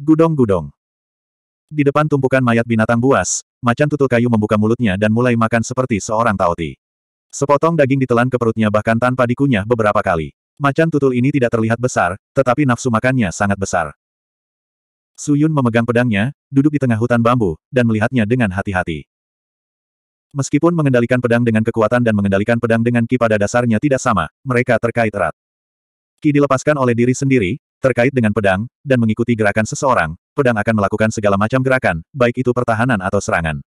Gudong-gudong. Di depan tumpukan mayat binatang buas, macan tutul kayu membuka mulutnya dan mulai makan seperti seorang taoti. Sepotong daging ditelan ke perutnya bahkan tanpa dikunyah beberapa kali. Macan tutul ini tidak terlihat besar, tetapi nafsu makannya sangat besar. Suyun memegang pedangnya, duduk di tengah hutan bambu, dan melihatnya dengan hati-hati. Meskipun mengendalikan pedang dengan kekuatan dan mengendalikan pedang dengan ki pada dasarnya tidak sama, mereka terkait erat. Ki dilepaskan oleh diri sendiri, Terkait dengan pedang, dan mengikuti gerakan seseorang, pedang akan melakukan segala macam gerakan, baik itu pertahanan atau serangan.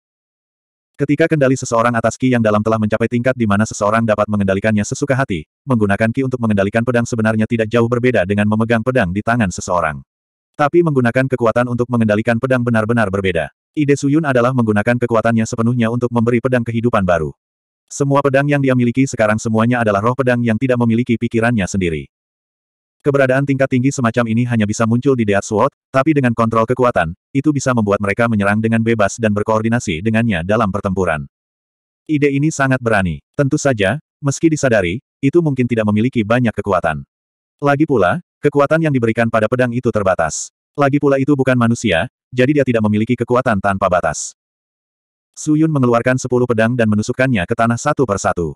Ketika kendali seseorang atas Ki yang dalam telah mencapai tingkat di mana seseorang dapat mengendalikannya sesuka hati, menggunakan Ki untuk mengendalikan pedang sebenarnya tidak jauh berbeda dengan memegang pedang di tangan seseorang. Tapi menggunakan kekuatan untuk mengendalikan pedang benar-benar berbeda. Ide Suyun adalah menggunakan kekuatannya sepenuhnya untuk memberi pedang kehidupan baru. Semua pedang yang dia miliki sekarang semuanya adalah roh pedang yang tidak memiliki pikirannya sendiri. Keberadaan tingkat tinggi semacam ini hanya bisa muncul di Deat Sword, tapi dengan kontrol kekuatan, itu bisa membuat mereka menyerang dengan bebas dan berkoordinasi dengannya dalam pertempuran. Ide ini sangat berani. Tentu saja, meski disadari, itu mungkin tidak memiliki banyak kekuatan. Lagi pula, kekuatan yang diberikan pada pedang itu terbatas. Lagi pula itu bukan manusia, jadi dia tidak memiliki kekuatan tanpa batas. Su Yun mengeluarkan sepuluh pedang dan menusukkannya ke tanah satu persatu.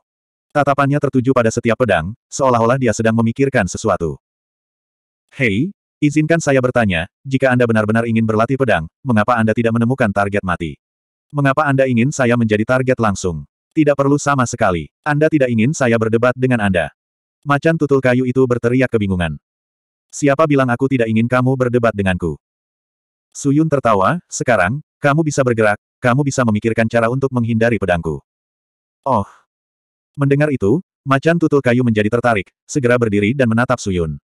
Tatapannya tertuju pada setiap pedang, seolah-olah dia sedang memikirkan sesuatu. Hei, izinkan saya bertanya, jika Anda benar-benar ingin berlatih pedang, mengapa Anda tidak menemukan target mati? Mengapa Anda ingin saya menjadi target langsung? Tidak perlu sama sekali. Anda tidak ingin saya berdebat dengan Anda. Macan tutul kayu itu berteriak kebingungan. Siapa bilang aku tidak ingin kamu berdebat denganku? Suyun tertawa, sekarang, kamu bisa bergerak, kamu bisa memikirkan cara untuk menghindari pedangku. Oh. Mendengar itu, macan tutul kayu menjadi tertarik, segera berdiri dan menatap Suyun.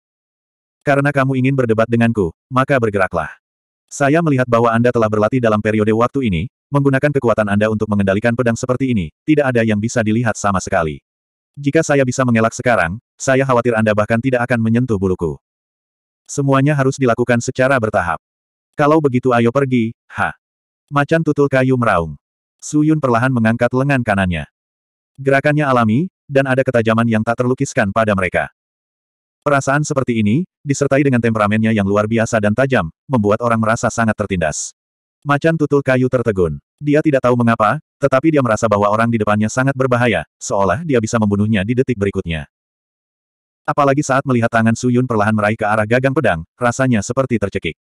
Karena kamu ingin berdebat denganku, maka bergeraklah. Saya melihat bahwa Anda telah berlatih dalam periode waktu ini, menggunakan kekuatan Anda untuk mengendalikan pedang seperti ini, tidak ada yang bisa dilihat sama sekali. Jika saya bisa mengelak sekarang, saya khawatir Anda bahkan tidak akan menyentuh buluku. Semuanya harus dilakukan secara bertahap. Kalau begitu ayo pergi, ha. Macan tutul kayu meraung. Suyun perlahan mengangkat lengan kanannya. Gerakannya alami, dan ada ketajaman yang tak terlukiskan pada mereka. Perasaan seperti ini, disertai dengan temperamennya yang luar biasa dan tajam, membuat orang merasa sangat tertindas. Macan tutul kayu tertegun. Dia tidak tahu mengapa, tetapi dia merasa bahwa orang di depannya sangat berbahaya, seolah dia bisa membunuhnya di detik berikutnya. Apalagi saat melihat tangan Suyun perlahan meraih ke arah gagang pedang, rasanya seperti tercekik.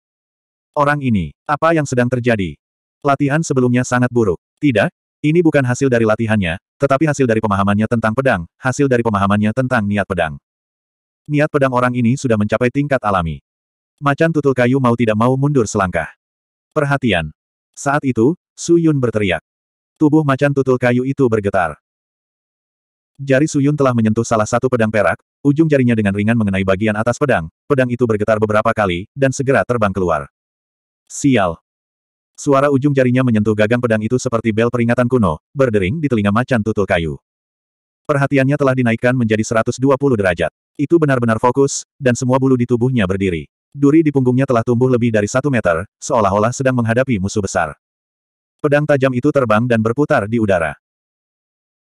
Orang ini, apa yang sedang terjadi? Latihan sebelumnya sangat buruk. Tidak, ini bukan hasil dari latihannya, tetapi hasil dari pemahamannya tentang pedang, hasil dari pemahamannya tentang niat pedang niat pedang orang ini sudah mencapai tingkat alami. Macan tutul kayu mau tidak mau mundur selangkah. Perhatian. Saat itu, Su Yun berteriak. Tubuh macan tutul kayu itu bergetar. Jari Su Yun telah menyentuh salah satu pedang perak, ujung jarinya dengan ringan mengenai bagian atas pedang, pedang itu bergetar beberapa kali, dan segera terbang keluar. Sial. Suara ujung jarinya menyentuh gagang pedang itu seperti bel peringatan kuno, berdering di telinga macan tutul kayu. Perhatiannya telah dinaikkan menjadi 120 derajat. Itu benar-benar fokus, dan semua bulu di tubuhnya berdiri. Duri di punggungnya telah tumbuh lebih dari satu meter, seolah-olah sedang menghadapi musuh besar. Pedang tajam itu terbang dan berputar di udara.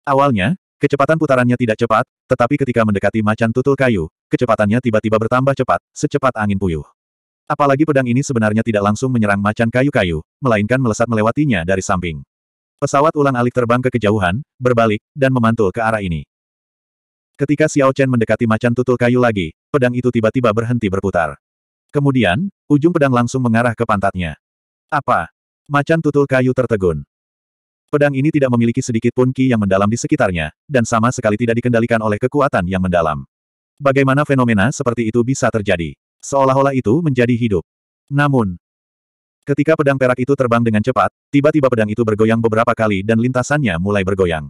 Awalnya, kecepatan putarannya tidak cepat, tetapi ketika mendekati macan tutul kayu, kecepatannya tiba-tiba bertambah cepat, secepat angin puyuh. Apalagi pedang ini sebenarnya tidak langsung menyerang macan kayu-kayu, melainkan melesat melewatinya dari samping. Pesawat ulang alik terbang ke kejauhan, berbalik, dan memantul ke arah ini. Ketika Xiao Chen mendekati macan tutul kayu lagi, pedang itu tiba-tiba berhenti berputar. Kemudian, ujung pedang langsung mengarah ke pantatnya. Apa? Macan tutul kayu tertegun. Pedang ini tidak memiliki sedikit pun ki yang mendalam di sekitarnya, dan sama sekali tidak dikendalikan oleh kekuatan yang mendalam. Bagaimana fenomena seperti itu bisa terjadi? Seolah-olah itu menjadi hidup. Namun, Ketika pedang perak itu terbang dengan cepat, tiba-tiba pedang itu bergoyang beberapa kali dan lintasannya mulai bergoyang.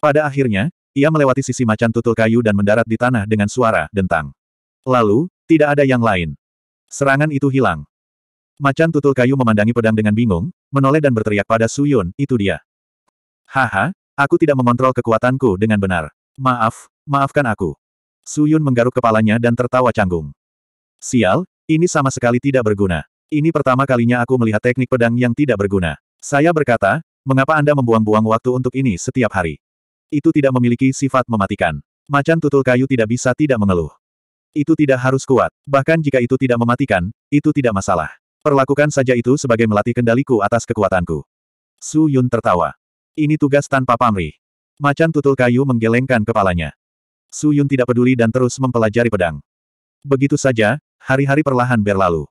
Pada akhirnya, ia melewati sisi macan tutul kayu dan mendarat di tanah dengan suara dentang. Lalu, tidak ada yang lain. Serangan itu hilang. Macan tutul kayu memandangi pedang dengan bingung, menoleh dan berteriak pada Suyun, itu dia. Haha, aku tidak mengontrol kekuatanku dengan benar. Maaf, maafkan aku. Suyun menggaruk kepalanya dan tertawa canggung. Sial, ini sama sekali tidak berguna. Ini pertama kalinya aku melihat teknik pedang yang tidak berguna. Saya berkata, mengapa Anda membuang-buang waktu untuk ini setiap hari? Itu tidak memiliki sifat mematikan. Macan tutul kayu tidak bisa tidak mengeluh. Itu tidak harus kuat. Bahkan jika itu tidak mematikan, itu tidak masalah. Perlakukan saja itu sebagai melatih kendaliku atas kekuatanku. Su Yun tertawa. Ini tugas tanpa pamrih. Macan tutul kayu menggelengkan kepalanya. Su Yun tidak peduli dan terus mempelajari pedang. Begitu saja, hari-hari perlahan berlalu.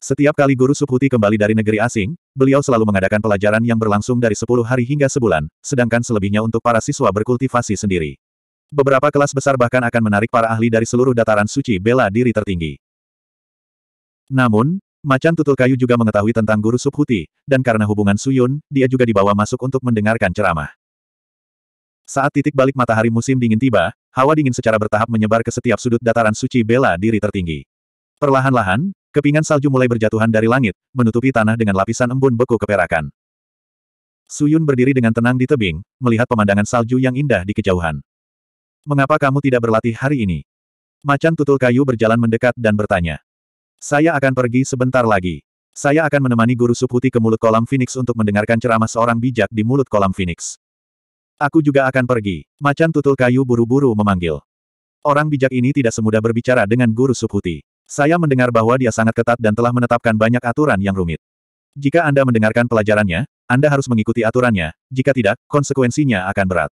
Setiap kali guru Subhuti kembali dari negeri asing, beliau selalu mengadakan pelajaran yang berlangsung dari 10 hari hingga sebulan, sedangkan selebihnya untuk para siswa berkultivasi sendiri. Beberapa kelas besar bahkan akan menarik para ahli dari seluruh dataran suci bela diri tertinggi. Namun, Macan Tutul Kayu juga mengetahui tentang guru Subhuti, dan karena hubungan Suyun, dia juga dibawa masuk untuk mendengarkan ceramah. Saat titik balik matahari musim dingin tiba, hawa dingin secara bertahap menyebar ke setiap sudut dataran suci bela diri tertinggi. Perlahan-lahan, Kepingan salju mulai berjatuhan dari langit, menutupi tanah dengan lapisan embun beku keperakan. Suyun berdiri dengan tenang di tebing, melihat pemandangan salju yang indah di kejauhan. Mengapa kamu tidak berlatih hari ini? Macan tutul kayu berjalan mendekat dan bertanya. Saya akan pergi sebentar lagi. Saya akan menemani guru subhuti ke mulut kolam Phoenix untuk mendengarkan ceramah seorang bijak di mulut kolam Phoenix. Aku juga akan pergi. Macan tutul kayu buru-buru memanggil. Orang bijak ini tidak semudah berbicara dengan guru subhuti. Saya mendengar bahwa dia sangat ketat dan telah menetapkan banyak aturan yang rumit. Jika Anda mendengarkan pelajarannya, Anda harus mengikuti aturannya, jika tidak, konsekuensinya akan berat.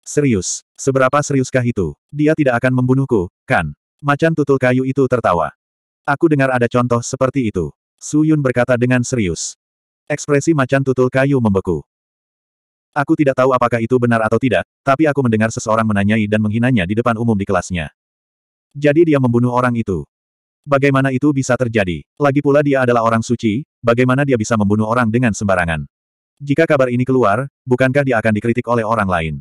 Serius, seberapa seriuskah itu? Dia tidak akan membunuhku, kan? Macan tutul kayu itu tertawa. Aku dengar ada contoh seperti itu. Su Yun berkata dengan serius. Ekspresi macan tutul kayu membeku. Aku tidak tahu apakah itu benar atau tidak, tapi aku mendengar seseorang menanyai dan menghinanya di depan umum di kelasnya. Jadi dia membunuh orang itu. Bagaimana itu bisa terjadi? Lagi pula dia adalah orang suci, bagaimana dia bisa membunuh orang dengan sembarangan? Jika kabar ini keluar, bukankah dia akan dikritik oleh orang lain?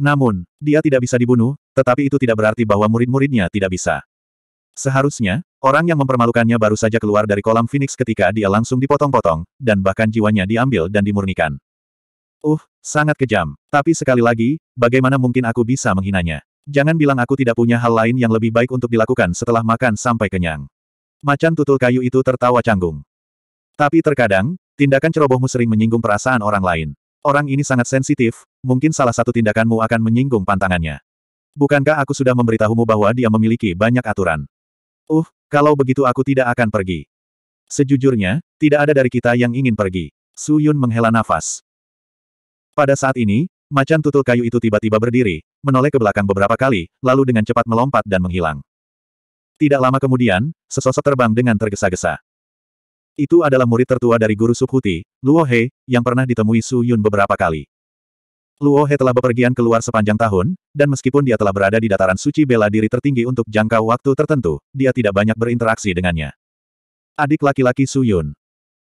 Namun, dia tidak bisa dibunuh, tetapi itu tidak berarti bahwa murid-muridnya tidak bisa. Seharusnya, orang yang mempermalukannya baru saja keluar dari kolam Phoenix ketika dia langsung dipotong-potong, dan bahkan jiwanya diambil dan dimurnikan. Uh, sangat kejam. Tapi sekali lagi, bagaimana mungkin aku bisa menghinanya? Jangan bilang aku tidak punya hal lain yang lebih baik untuk dilakukan setelah makan sampai kenyang. Macan tutul kayu itu tertawa canggung. Tapi terkadang, tindakan cerobohmu sering menyinggung perasaan orang lain. Orang ini sangat sensitif, mungkin salah satu tindakanmu akan menyinggung pantangannya. Bukankah aku sudah memberitahumu bahwa dia memiliki banyak aturan? Uh, kalau begitu aku tidak akan pergi. Sejujurnya, tidak ada dari kita yang ingin pergi. Su Yun menghela nafas. Pada saat ini, Macan tutul kayu itu tiba-tiba berdiri, menoleh ke belakang beberapa kali, lalu dengan cepat melompat dan menghilang. Tidak lama kemudian, sesosok terbang dengan tergesa-gesa. Itu adalah murid tertua dari guru Subhuti, Luo He, yang pernah ditemui Su Yun beberapa kali. Luo He telah bepergian keluar sepanjang tahun, dan meskipun dia telah berada di dataran suci bela diri tertinggi untuk jangka waktu tertentu, dia tidak banyak berinteraksi dengannya. Adik laki-laki Su Yun.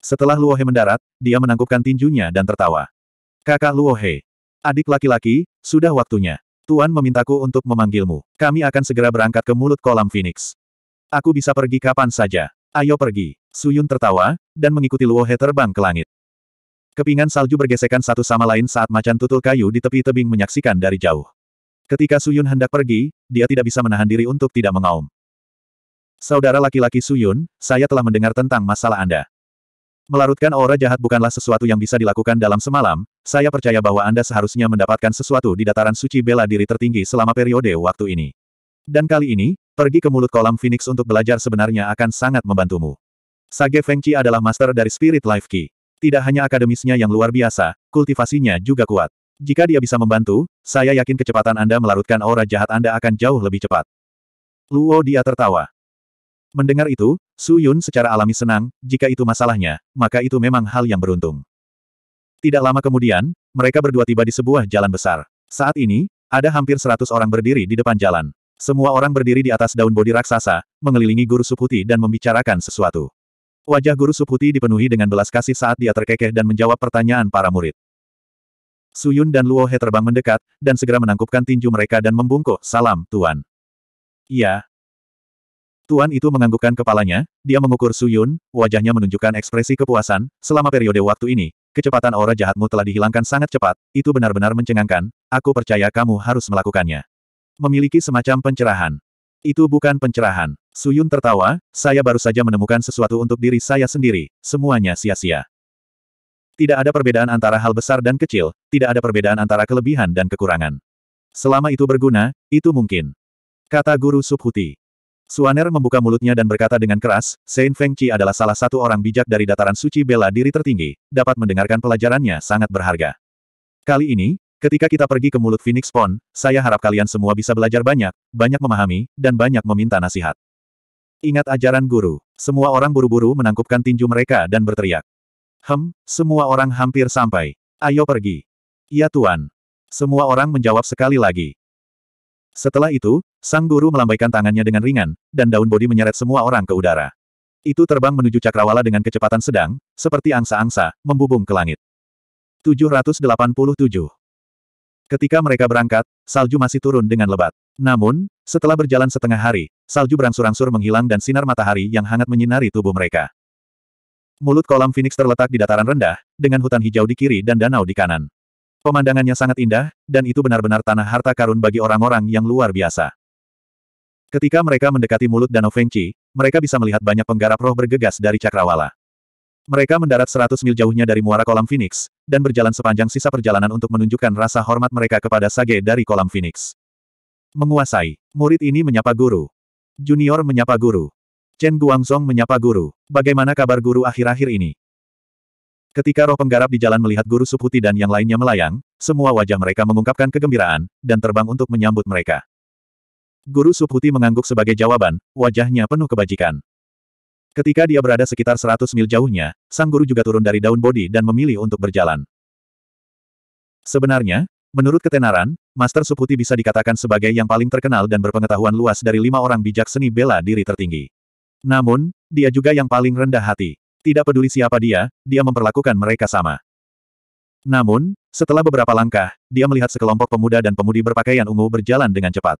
Setelah Luo He mendarat, dia menangkupkan tinjunya dan tertawa. Kakak Luo He. Adik laki-laki, sudah waktunya. Tuan memintaku untuk memanggilmu. Kami akan segera berangkat ke mulut kolam Phoenix. Aku bisa pergi kapan saja. Ayo pergi. Suyun tertawa, dan mengikuti Luo He terbang ke langit. Kepingan salju bergesekan satu sama lain saat macan tutul kayu di tepi tebing menyaksikan dari jauh. Ketika Suyun hendak pergi, dia tidak bisa menahan diri untuk tidak mengaum. Saudara laki-laki Suyun, saya telah mendengar tentang masalah Anda. Melarutkan aura jahat bukanlah sesuatu yang bisa dilakukan dalam semalam, saya percaya bahwa Anda seharusnya mendapatkan sesuatu di dataran suci bela diri tertinggi selama periode waktu ini. Dan kali ini, pergi ke mulut kolam Phoenix untuk belajar sebenarnya akan sangat membantumu. Sage Feng Chi adalah master dari Spirit Life Key. Tidak hanya akademisnya yang luar biasa, kultivasinya juga kuat. Jika dia bisa membantu, saya yakin kecepatan Anda melarutkan aura jahat Anda akan jauh lebih cepat. Luo dia tertawa. Mendengar itu, Su Yun secara alami senang, jika itu masalahnya, maka itu memang hal yang beruntung. Tidak lama kemudian, mereka berdua tiba di sebuah jalan besar. Saat ini, ada hampir seratus orang berdiri di depan jalan. Semua orang berdiri di atas daun bodi raksasa, mengelilingi guru Suputi dan membicarakan sesuatu. Wajah guru Suputi dipenuhi dengan belas kasih saat dia terkekeh dan menjawab pertanyaan para murid. Suyun dan Luo He terbang mendekat, dan segera menangkupkan tinju mereka dan membungkuk, salam, Tuan. Iya, Tuan itu menganggukkan kepalanya, dia mengukur Suyun, wajahnya menunjukkan ekspresi kepuasan, selama periode waktu ini, kecepatan aura jahatmu telah dihilangkan sangat cepat, itu benar-benar mencengangkan, aku percaya kamu harus melakukannya. Memiliki semacam pencerahan. Itu bukan pencerahan. Suyun tertawa, saya baru saja menemukan sesuatu untuk diri saya sendiri, semuanya sia-sia. Tidak ada perbedaan antara hal besar dan kecil, tidak ada perbedaan antara kelebihan dan kekurangan. Selama itu berguna, itu mungkin. Kata Guru Subhuti. Suaner membuka mulutnya dan berkata dengan keras, Saint Feng Chi adalah salah satu orang bijak dari dataran suci bela diri tertinggi, dapat mendengarkan pelajarannya sangat berharga. Kali ini, ketika kita pergi ke mulut Phoenix Pond, saya harap kalian semua bisa belajar banyak, banyak memahami, dan banyak meminta nasihat. Ingat ajaran guru, semua orang buru-buru menangkupkan tinju mereka dan berteriak. Hem, semua orang hampir sampai. Ayo pergi. Ya Tuan. Semua orang menjawab sekali lagi. Setelah itu, sang guru melambaikan tangannya dengan ringan, dan daun bodi menyeret semua orang ke udara. Itu terbang menuju cakrawala dengan kecepatan sedang, seperti angsa-angsa, membubung ke langit. 787 Ketika mereka berangkat, salju masih turun dengan lebat. Namun, setelah berjalan setengah hari, salju berangsur-angsur menghilang dan sinar matahari yang hangat menyinari tubuh mereka. Mulut kolam Phoenix terletak di dataran rendah, dengan hutan hijau di kiri dan danau di kanan. Pemandangannya sangat indah, dan itu benar-benar tanah harta karun bagi orang-orang yang luar biasa. Ketika mereka mendekati mulut Danau Fengqi, mereka bisa melihat banyak penggarap roh bergegas dari cakrawala. Mereka mendarat 100 mil jauhnya dari muara kolam Phoenix, dan berjalan sepanjang sisa perjalanan untuk menunjukkan rasa hormat mereka kepada Sage dari kolam Phoenix. Menguasai. Murid ini menyapa guru. Junior menyapa guru. Chen Guangzong menyapa guru. Bagaimana kabar guru akhir-akhir ini? Ketika roh penggarap di jalan melihat Guru Subhuti dan yang lainnya melayang, semua wajah mereka mengungkapkan kegembiraan, dan terbang untuk menyambut mereka. Guru Subhuti mengangguk sebagai jawaban, wajahnya penuh kebajikan. Ketika dia berada sekitar 100 mil jauhnya, sang guru juga turun dari daun bodi dan memilih untuk berjalan. Sebenarnya, menurut ketenaran, Master Subhuti bisa dikatakan sebagai yang paling terkenal dan berpengetahuan luas dari lima orang bijak seni bela diri tertinggi. Namun, dia juga yang paling rendah hati. Tidak peduli siapa dia, dia memperlakukan mereka sama. Namun, setelah beberapa langkah, dia melihat sekelompok pemuda dan pemudi berpakaian ungu berjalan dengan cepat.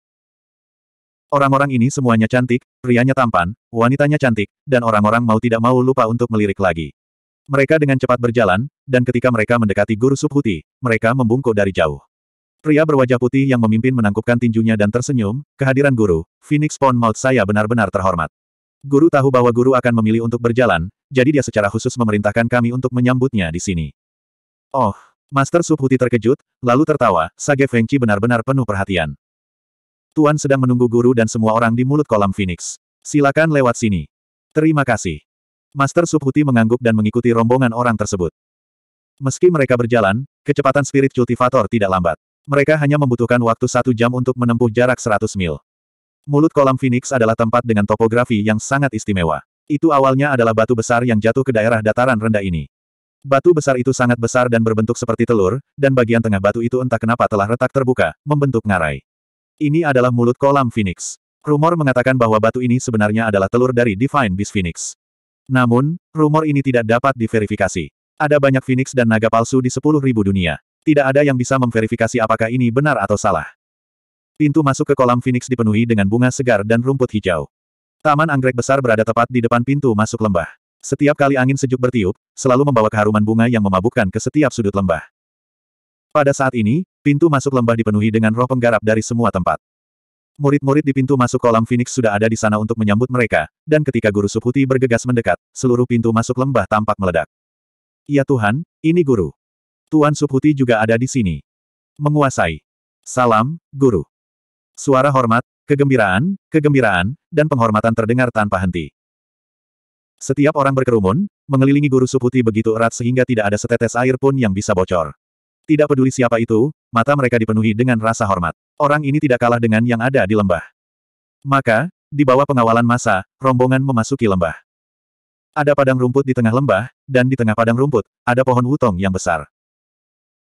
Orang-orang ini semuanya cantik, prianya tampan, wanitanya cantik, dan orang-orang mau tidak mau lupa untuk melirik lagi. Mereka dengan cepat berjalan, dan ketika mereka mendekati guru subhuti, mereka membungkuk dari jauh. Pria berwajah putih yang memimpin menangkupkan tinjunya dan tersenyum, kehadiran guru, Phoenix Pond Mouth saya benar-benar terhormat. Guru tahu bahwa guru akan memilih untuk berjalan, jadi dia secara khusus memerintahkan kami untuk menyambutnya di sini. Oh, Master Subhuti terkejut, lalu tertawa, Sage Fengqi benar-benar penuh perhatian. Tuan sedang menunggu guru dan semua orang di mulut kolam Phoenix. Silakan lewat sini. Terima kasih. Master Subhuti mengangguk dan mengikuti rombongan orang tersebut. Meski mereka berjalan, kecepatan spirit cultivator tidak lambat. Mereka hanya membutuhkan waktu satu jam untuk menempuh jarak 100 mil. Mulut kolam Phoenix adalah tempat dengan topografi yang sangat istimewa. Itu awalnya adalah batu besar yang jatuh ke daerah dataran rendah ini. Batu besar itu sangat besar dan berbentuk seperti telur, dan bagian tengah batu itu entah kenapa telah retak terbuka, membentuk ngarai. Ini adalah mulut kolam Phoenix. Rumor mengatakan bahwa batu ini sebenarnya adalah telur dari Divine Beast Phoenix. Namun, rumor ini tidak dapat diverifikasi. Ada banyak Phoenix dan naga palsu di sepuluh ribu dunia. Tidak ada yang bisa memverifikasi apakah ini benar atau salah. Pintu masuk ke kolam Phoenix dipenuhi dengan bunga segar dan rumput hijau. Taman anggrek besar berada tepat di depan pintu masuk lembah. Setiap kali angin sejuk bertiup, selalu membawa keharuman bunga yang memabukkan ke setiap sudut lembah. Pada saat ini, pintu masuk lembah dipenuhi dengan roh penggarap dari semua tempat. Murid-murid di pintu masuk kolam Phoenix sudah ada di sana untuk menyambut mereka, dan ketika Guru Subhuti bergegas mendekat, seluruh pintu masuk lembah tampak meledak. Ya Tuhan, ini Guru. Tuan Subhuti juga ada di sini. Menguasai. Salam, Guru. Suara hormat, Kegembiraan, kegembiraan, dan penghormatan terdengar tanpa henti. Setiap orang berkerumun, mengelilingi guru Suputi begitu erat sehingga tidak ada setetes air pun yang bisa bocor. Tidak peduli siapa itu, mata mereka dipenuhi dengan rasa hormat. Orang ini tidak kalah dengan yang ada di lembah. Maka, di bawah pengawalan masa, rombongan memasuki lembah. Ada padang rumput di tengah lembah, dan di tengah padang rumput, ada pohon wutong yang besar.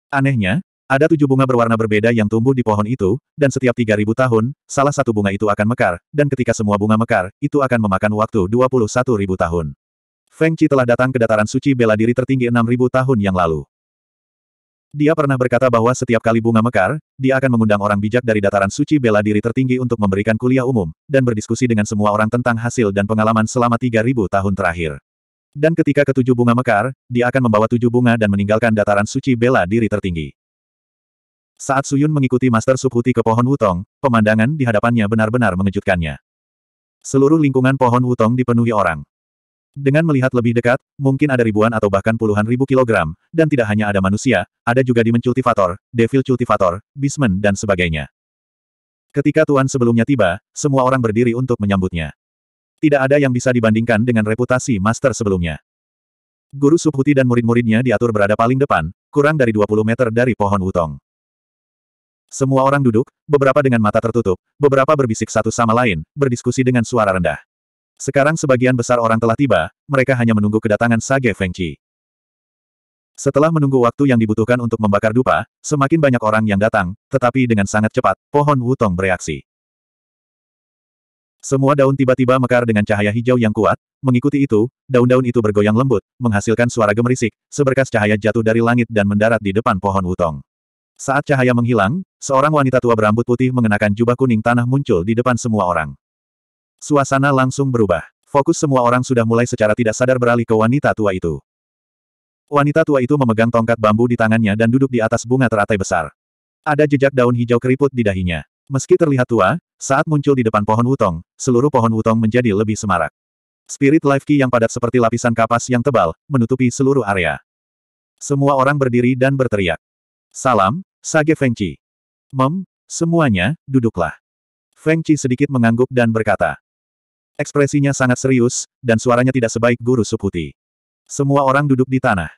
Anehnya, ada tujuh bunga berwarna berbeda yang tumbuh di pohon itu, dan setiap tiga ribu tahun, salah satu bunga itu akan mekar, dan ketika semua bunga mekar, itu akan memakan waktu dua puluh satu ribu tahun. Feng Chi telah datang ke dataran suci bela diri tertinggi enam ribu tahun yang lalu. Dia pernah berkata bahwa setiap kali bunga mekar, dia akan mengundang orang bijak dari dataran suci bela diri tertinggi untuk memberikan kuliah umum, dan berdiskusi dengan semua orang tentang hasil dan pengalaman selama tiga ribu tahun terakhir. Dan ketika ketujuh bunga mekar, dia akan membawa tujuh bunga dan meninggalkan dataran suci bela diri tertinggi. Saat Suyun mengikuti Master Subhuti ke pohon Wutong, pemandangan di hadapannya benar-benar mengejutkannya. Seluruh lingkungan pohon Wutong dipenuhi orang. Dengan melihat lebih dekat, mungkin ada ribuan atau bahkan puluhan ribu kilogram, dan tidak hanya ada manusia, ada juga Demon Cultivator, Devil Cultivator, Bisman dan sebagainya. Ketika Tuan sebelumnya tiba, semua orang berdiri untuk menyambutnya. Tidak ada yang bisa dibandingkan dengan reputasi Master sebelumnya. Guru Subhuti dan murid-muridnya diatur berada paling depan, kurang dari 20 meter dari pohon Wutong. Semua orang duduk, beberapa dengan mata tertutup, beberapa berbisik satu sama lain, berdiskusi dengan suara rendah. Sekarang sebagian besar orang telah tiba, mereka hanya menunggu kedatangan Sage Feng Chi. Setelah menunggu waktu yang dibutuhkan untuk membakar dupa, semakin banyak orang yang datang, tetapi dengan sangat cepat, pohon wutong bereaksi. Semua daun tiba-tiba mekar dengan cahaya hijau yang kuat, mengikuti itu, daun-daun itu bergoyang lembut, menghasilkan suara gemerisik, seberkas cahaya jatuh dari langit dan mendarat di depan pohon wutong. Saat cahaya menghilang, seorang wanita tua berambut putih mengenakan jubah kuning tanah muncul di depan semua orang. Suasana langsung berubah. Fokus semua orang sudah mulai secara tidak sadar beralih ke wanita tua itu. Wanita tua itu memegang tongkat bambu di tangannya dan duduk di atas bunga teratai besar. Ada jejak daun hijau keriput di dahinya. Meski terlihat tua, saat muncul di depan pohon wutong, seluruh pohon wutong menjadi lebih semarak. Spirit Life Key yang padat seperti lapisan kapas yang tebal, menutupi seluruh area. Semua orang berdiri dan berteriak. Salam, Sage Feng Qi. Mem, semuanya, duduklah. Feng Qi sedikit mengangguk dan berkata. Ekspresinya sangat serius, dan suaranya tidak sebaik guru subhuti. Semua orang duduk di tanah.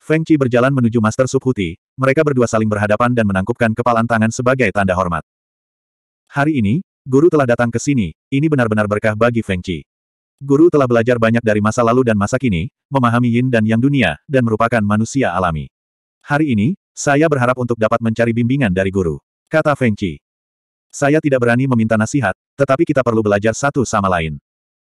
Feng Qi berjalan menuju Master Subhuti, mereka berdua saling berhadapan dan menangkupkan kepalan tangan sebagai tanda hormat. Hari ini, guru telah datang ke sini, ini benar-benar berkah bagi Feng Qi. Guru telah belajar banyak dari masa lalu dan masa kini, memahami yin dan yang dunia, dan merupakan manusia alami. Hari ini, saya berharap untuk dapat mencari bimbingan dari guru. Kata Feng Qi. Saya tidak berani meminta nasihat, tetapi kita perlu belajar satu sama lain.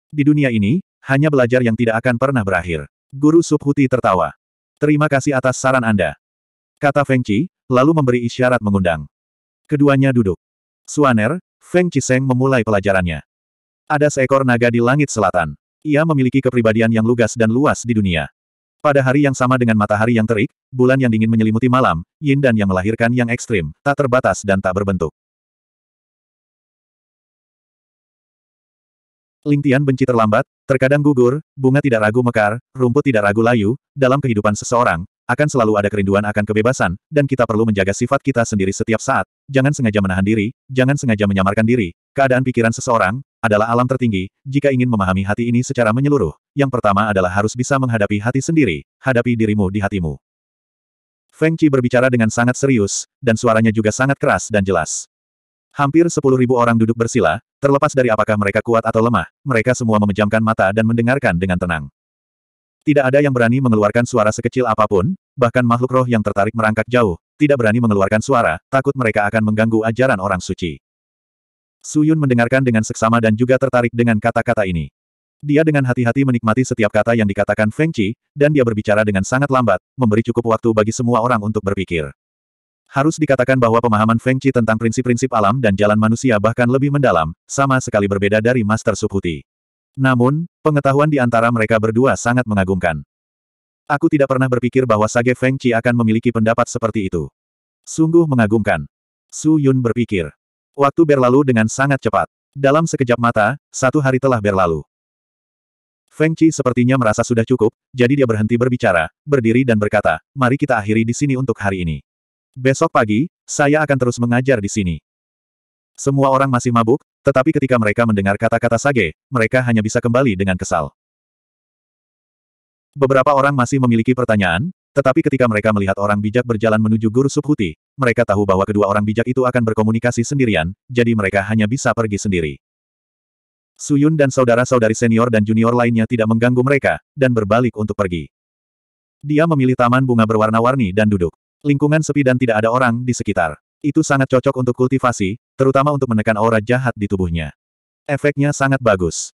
Di dunia ini, hanya belajar yang tidak akan pernah berakhir. Guru Subhuti tertawa. Terima kasih atas saran Anda. Kata Feng Qi, lalu memberi isyarat mengundang. Keduanya duduk. Suaner, Feng Seng memulai pelajarannya. Ada seekor naga di langit selatan. Ia memiliki kepribadian yang lugas dan luas di dunia. Pada hari yang sama dengan matahari yang terik, bulan yang dingin menyelimuti malam, yin dan yang melahirkan yang ekstrim, tak terbatas dan tak berbentuk. Lingtian benci terlambat, terkadang gugur, bunga tidak ragu mekar, rumput tidak ragu layu, dalam kehidupan seseorang, akan selalu ada kerinduan akan kebebasan, dan kita perlu menjaga sifat kita sendiri setiap saat, jangan sengaja menahan diri, jangan sengaja menyamarkan diri, keadaan pikiran seseorang, adalah alam tertinggi, jika ingin memahami hati ini secara menyeluruh, yang pertama adalah harus bisa menghadapi hati sendiri, hadapi dirimu di hatimu. Feng Qi berbicara dengan sangat serius, dan suaranya juga sangat keras dan jelas. Hampir sepuluh ribu orang duduk bersila, terlepas dari apakah mereka kuat atau lemah, mereka semua memejamkan mata dan mendengarkan dengan tenang. Tidak ada yang berani mengeluarkan suara sekecil apapun, bahkan makhluk roh yang tertarik merangkak jauh, tidak berani mengeluarkan suara, takut mereka akan mengganggu ajaran orang suci. Suyun mendengarkan dengan seksama dan juga tertarik dengan kata-kata ini. Dia dengan hati-hati menikmati setiap kata yang dikatakan Feng Chi, dan dia berbicara dengan sangat lambat, memberi cukup waktu bagi semua orang untuk berpikir. Harus dikatakan bahwa pemahaman Feng Chi tentang prinsip-prinsip alam dan jalan manusia bahkan lebih mendalam, sama sekali berbeda dari Master Subhuti. Namun, pengetahuan di antara mereka berdua sangat mengagumkan. Aku tidak pernah berpikir bahwa Sage Feng Chi akan memiliki pendapat seperti itu. Sungguh mengagumkan. Su Yun berpikir. Waktu berlalu dengan sangat cepat. Dalam sekejap mata, satu hari telah berlalu. Feng Chi sepertinya merasa sudah cukup, jadi dia berhenti berbicara, berdiri dan berkata, mari kita akhiri di sini untuk hari ini. Besok pagi, saya akan terus mengajar di sini. Semua orang masih mabuk, tetapi ketika mereka mendengar kata-kata Sage, mereka hanya bisa kembali dengan kesal. Beberapa orang masih memiliki pertanyaan, tetapi ketika mereka melihat orang bijak berjalan menuju guru subhuti, mereka tahu bahwa kedua orang bijak itu akan berkomunikasi sendirian, jadi mereka hanya bisa pergi sendiri. Suyun dan saudara-saudari senior dan junior lainnya tidak mengganggu mereka, dan berbalik untuk pergi. Dia memilih taman bunga berwarna-warni dan duduk. Lingkungan sepi dan tidak ada orang di sekitar. Itu sangat cocok untuk kultivasi, terutama untuk menekan aura jahat di tubuhnya. Efeknya sangat bagus.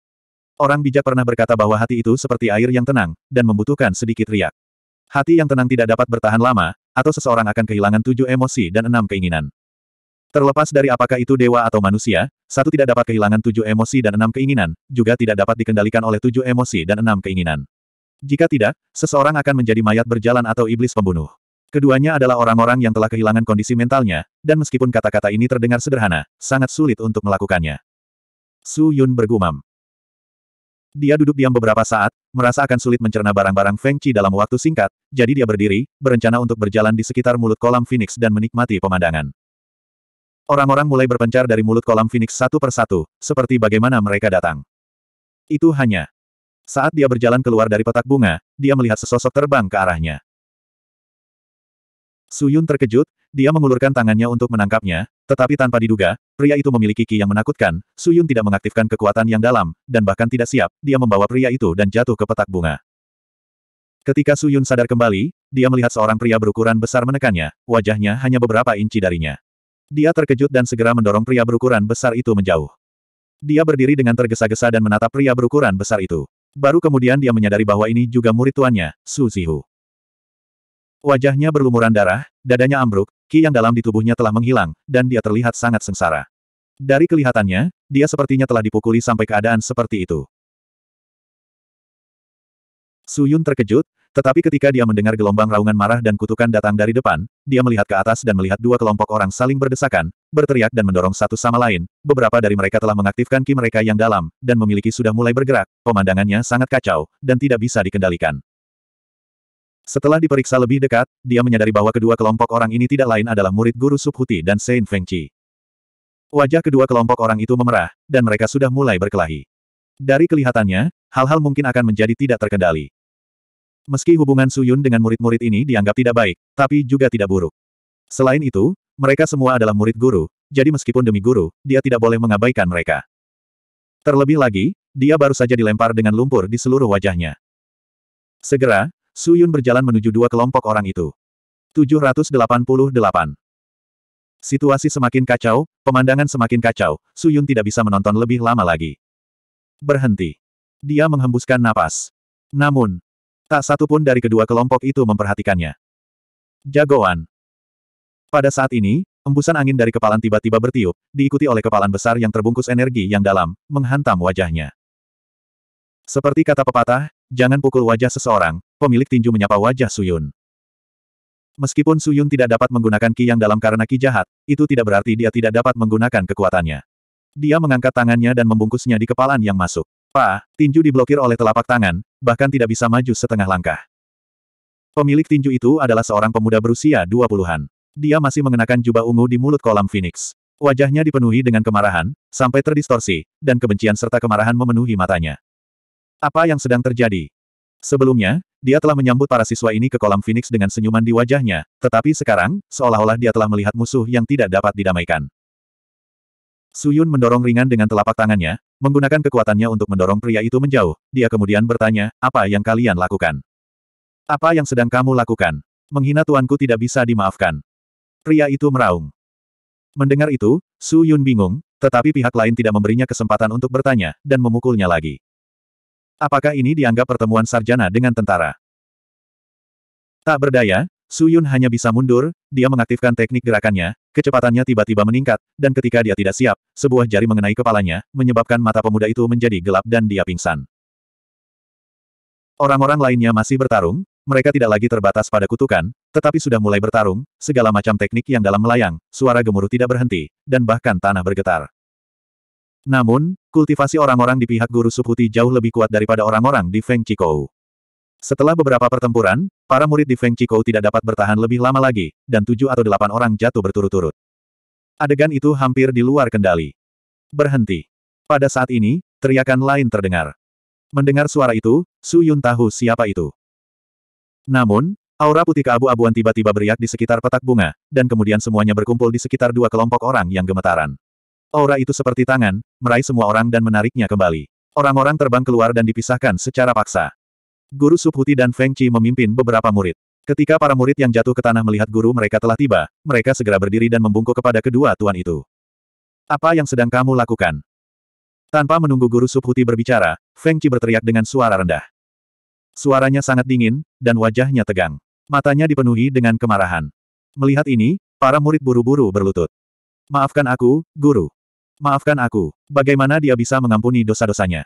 Orang bijak pernah berkata bahwa hati itu seperti air yang tenang, dan membutuhkan sedikit riak. Hati yang tenang tidak dapat bertahan lama, atau seseorang akan kehilangan tujuh emosi dan enam keinginan. Terlepas dari apakah itu dewa atau manusia, satu tidak dapat kehilangan tujuh emosi dan enam keinginan, juga tidak dapat dikendalikan oleh tujuh emosi dan enam keinginan. Jika tidak, seseorang akan menjadi mayat berjalan atau iblis pembunuh. Keduanya adalah orang-orang yang telah kehilangan kondisi mentalnya, dan meskipun kata-kata ini terdengar sederhana, sangat sulit untuk melakukannya. Su Yun bergumam. Dia duduk diam beberapa saat, merasa akan sulit mencerna barang-barang Feng Chi dalam waktu singkat, jadi dia berdiri, berencana untuk berjalan di sekitar mulut kolam Phoenix dan menikmati pemandangan. Orang-orang mulai berpencar dari mulut kolam Phoenix satu persatu, seperti bagaimana mereka datang. Itu hanya. Saat dia berjalan keluar dari petak bunga, dia melihat sesosok terbang ke arahnya. Suyun terkejut, dia mengulurkan tangannya untuk menangkapnya, tetapi tanpa diduga, pria itu memiliki ki yang menakutkan, Suyun tidak mengaktifkan kekuatan yang dalam, dan bahkan tidak siap, dia membawa pria itu dan jatuh ke petak bunga. Ketika Suyun sadar kembali, dia melihat seorang pria berukuran besar menekannya, wajahnya hanya beberapa inci darinya. Dia terkejut dan segera mendorong pria berukuran besar itu menjauh. Dia berdiri dengan tergesa-gesa dan menatap pria berukuran besar itu. Baru kemudian dia menyadari bahwa ini juga murid tuannya, Su Zihu. Wajahnya berlumuran darah, dadanya ambruk, ki yang dalam di tubuhnya telah menghilang, dan dia terlihat sangat sengsara. Dari kelihatannya, dia sepertinya telah dipukuli sampai keadaan seperti itu. Su Yun terkejut, tetapi ketika dia mendengar gelombang raungan marah dan kutukan datang dari depan, dia melihat ke atas dan melihat dua kelompok orang saling berdesakan, berteriak dan mendorong satu sama lain. Beberapa dari mereka telah mengaktifkan ki mereka yang dalam, dan memiliki sudah mulai bergerak, pemandangannya sangat kacau, dan tidak bisa dikendalikan. Setelah diperiksa lebih dekat, dia menyadari bahwa kedua kelompok orang ini tidak lain adalah murid guru Subhuti dan Saint Fengqi. Wajah kedua kelompok orang itu memerah, dan mereka sudah mulai berkelahi. Dari kelihatannya, hal-hal mungkin akan menjadi tidak terkendali. Meski hubungan Suyun dengan murid-murid ini dianggap tidak baik, tapi juga tidak buruk. Selain itu, mereka semua adalah murid guru, jadi meskipun demi guru, dia tidak boleh mengabaikan mereka. Terlebih lagi, dia baru saja dilempar dengan lumpur di seluruh wajahnya. Segera, Su Yun berjalan menuju dua kelompok orang itu. 788. Situasi semakin kacau, pemandangan semakin kacau, Su Yun tidak bisa menonton lebih lama lagi. Berhenti. Dia menghembuskan napas. Namun, tak satu pun dari kedua kelompok itu memperhatikannya. Jagoan. Pada saat ini, embusan angin dari kepalan tiba-tiba bertiup, diikuti oleh kepalan besar yang terbungkus energi yang dalam, menghantam wajahnya. Seperti kata pepatah, Jangan pukul wajah seseorang, pemilik tinju menyapa wajah Suyun. Meskipun Suyun tidak dapat menggunakan ki yang dalam karena ki jahat, itu tidak berarti dia tidak dapat menggunakan kekuatannya. Dia mengangkat tangannya dan membungkusnya di kepalan yang masuk. Pa, tinju diblokir oleh telapak tangan, bahkan tidak bisa maju setengah langkah. Pemilik tinju itu adalah seorang pemuda berusia dua puluhan. Dia masih mengenakan jubah ungu di mulut kolam Phoenix. Wajahnya dipenuhi dengan kemarahan, sampai terdistorsi, dan kebencian serta kemarahan memenuhi matanya. Apa yang sedang terjadi? Sebelumnya, dia telah menyambut para siswa ini ke kolam Phoenix dengan senyuman di wajahnya, tetapi sekarang, seolah-olah dia telah melihat musuh yang tidak dapat didamaikan. Suyun mendorong ringan dengan telapak tangannya, menggunakan kekuatannya untuk mendorong pria itu menjauh, dia kemudian bertanya, apa yang kalian lakukan? Apa yang sedang kamu lakukan? Menghina tuanku tidak bisa dimaafkan. Pria itu meraung. Mendengar itu, Su Yun bingung, tetapi pihak lain tidak memberinya kesempatan untuk bertanya, dan memukulnya lagi. Apakah ini dianggap pertemuan sarjana dengan tentara? Tak berdaya, Suyun hanya bisa mundur, dia mengaktifkan teknik gerakannya, kecepatannya tiba-tiba meningkat, dan ketika dia tidak siap, sebuah jari mengenai kepalanya, menyebabkan mata pemuda itu menjadi gelap dan dia pingsan. Orang-orang lainnya masih bertarung, mereka tidak lagi terbatas pada kutukan, tetapi sudah mulai bertarung, segala macam teknik yang dalam melayang, suara gemuruh tidak berhenti, dan bahkan tanah bergetar. Namun, kultivasi orang-orang di pihak guru suputi jauh lebih kuat daripada orang-orang di Feng Chikou. Setelah beberapa pertempuran, para murid di Feng Chikou tidak dapat bertahan lebih lama lagi, dan tujuh atau delapan orang jatuh berturut-turut. Adegan itu hampir di luar kendali. Berhenti. Pada saat ini, teriakan lain terdengar. Mendengar suara itu, Su Yun tahu siapa itu. Namun, aura putih keabu-abuan tiba-tiba beriak di sekitar petak bunga, dan kemudian semuanya berkumpul di sekitar dua kelompok orang yang gemetaran. Aura itu seperti tangan, meraih semua orang dan menariknya kembali. Orang-orang terbang keluar dan dipisahkan secara paksa. Guru Subhuti dan Feng Chi memimpin beberapa murid. Ketika para murid yang jatuh ke tanah melihat guru mereka telah tiba, mereka segera berdiri dan membungkuk kepada kedua tuan itu. Apa yang sedang kamu lakukan? Tanpa menunggu guru Subhuti berbicara, Feng Chi berteriak dengan suara rendah. Suaranya sangat dingin, dan wajahnya tegang. Matanya dipenuhi dengan kemarahan. Melihat ini, para murid buru-buru berlutut. Maafkan aku, guru. Maafkan aku. Bagaimana dia bisa mengampuni dosa-dosanya?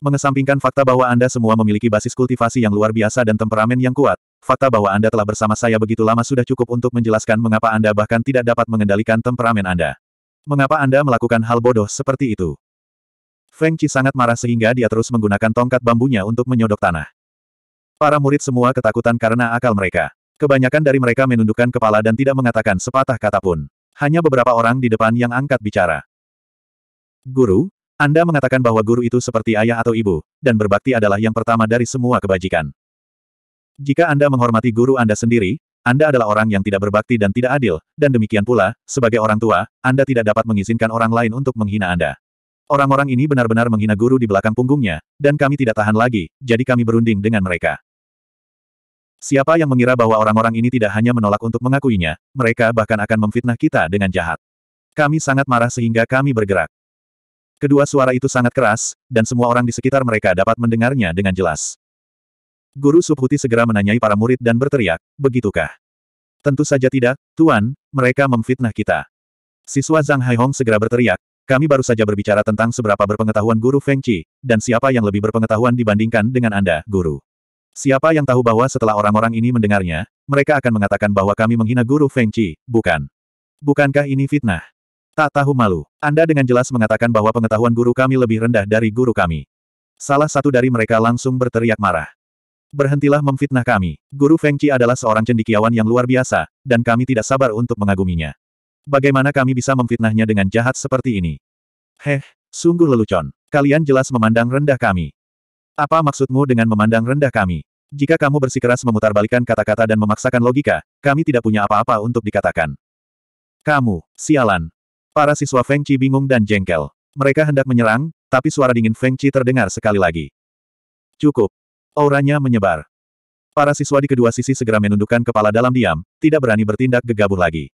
Mengesampingkan fakta bahwa Anda semua memiliki basis kultivasi yang luar biasa dan temperamen yang kuat, fakta bahwa Anda telah bersama saya begitu lama sudah cukup untuk menjelaskan mengapa Anda bahkan tidak dapat mengendalikan temperamen Anda. Mengapa Anda melakukan hal bodoh seperti itu? Feng Qi sangat marah sehingga dia terus menggunakan tongkat bambunya untuk menyodok tanah. Para murid semua ketakutan karena akal mereka. Kebanyakan dari mereka menundukkan kepala dan tidak mengatakan sepatah kata pun hanya beberapa orang di depan yang angkat bicara. Guru, Anda mengatakan bahwa guru itu seperti ayah atau ibu, dan berbakti adalah yang pertama dari semua kebajikan. Jika Anda menghormati guru Anda sendiri, Anda adalah orang yang tidak berbakti dan tidak adil, dan demikian pula, sebagai orang tua, Anda tidak dapat mengizinkan orang lain untuk menghina Anda. Orang-orang ini benar-benar menghina guru di belakang punggungnya, dan kami tidak tahan lagi, jadi kami berunding dengan mereka. Siapa yang mengira bahwa orang-orang ini tidak hanya menolak untuk mengakuinya, mereka bahkan akan memfitnah kita dengan jahat. Kami sangat marah sehingga kami bergerak. Kedua suara itu sangat keras, dan semua orang di sekitar mereka dapat mendengarnya dengan jelas. Guru Subhuti segera menanyai para murid dan berteriak, begitukah? Tentu saja tidak, Tuan, mereka memfitnah kita. Siswa Zhang Haihong segera berteriak, kami baru saja berbicara tentang seberapa berpengetahuan guru Feng Qi, dan siapa yang lebih berpengetahuan dibandingkan dengan Anda, guru. Siapa yang tahu bahwa setelah orang-orang ini mendengarnya, mereka akan mengatakan bahwa kami menghina guru Feng Qi, bukan? Bukankah ini fitnah? Tak tahu malu. Anda dengan jelas mengatakan bahwa pengetahuan guru kami lebih rendah dari guru kami. Salah satu dari mereka langsung berteriak marah. Berhentilah memfitnah kami. Guru Feng Qi adalah seorang cendikiawan yang luar biasa, dan kami tidak sabar untuk mengaguminya. Bagaimana kami bisa memfitnahnya dengan jahat seperti ini? Heh, sungguh lelucon. Kalian jelas memandang rendah kami. Apa maksudmu dengan memandang rendah kami? Jika kamu bersikeras memutarbalikkan kata-kata dan memaksakan logika, kami tidak punya apa-apa untuk dikatakan. Kamu, sialan. Para siswa Feng Qi bingung dan jengkel. Mereka hendak menyerang, tapi suara dingin Feng Qi terdengar sekali lagi. Cukup. Auranya menyebar. Para siswa di kedua sisi segera menundukkan kepala dalam diam, tidak berani bertindak gegabah lagi.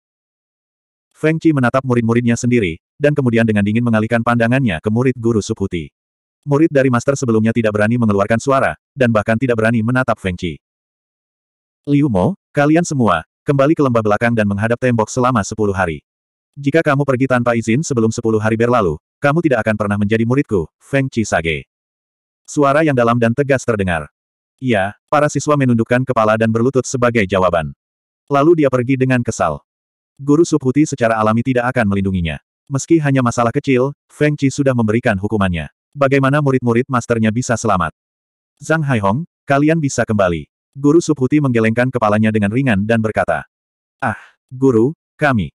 Feng Qi menatap murid-muridnya sendiri, dan kemudian dengan dingin mengalihkan pandangannya ke murid guru Subhuti. Murid dari master sebelumnya tidak berani mengeluarkan suara, dan bahkan tidak berani menatap Feng Chi. Liu Mo, kalian semua, kembali ke lembah belakang dan menghadap tembok selama sepuluh hari. Jika kamu pergi tanpa izin sebelum sepuluh hari berlalu, kamu tidak akan pernah menjadi muridku, Feng Chi Sage. Suara yang dalam dan tegas terdengar. Ya, para siswa menundukkan kepala dan berlutut sebagai jawaban. Lalu dia pergi dengan kesal. Guru Subhuti secara alami tidak akan melindunginya. Meski hanya masalah kecil, Feng Chi sudah memberikan hukumannya. Bagaimana murid-murid masternya bisa selamat? Zhang Haihong, kalian bisa kembali. Guru Subhuti menggelengkan kepalanya dengan ringan dan berkata, Ah, Guru, kami.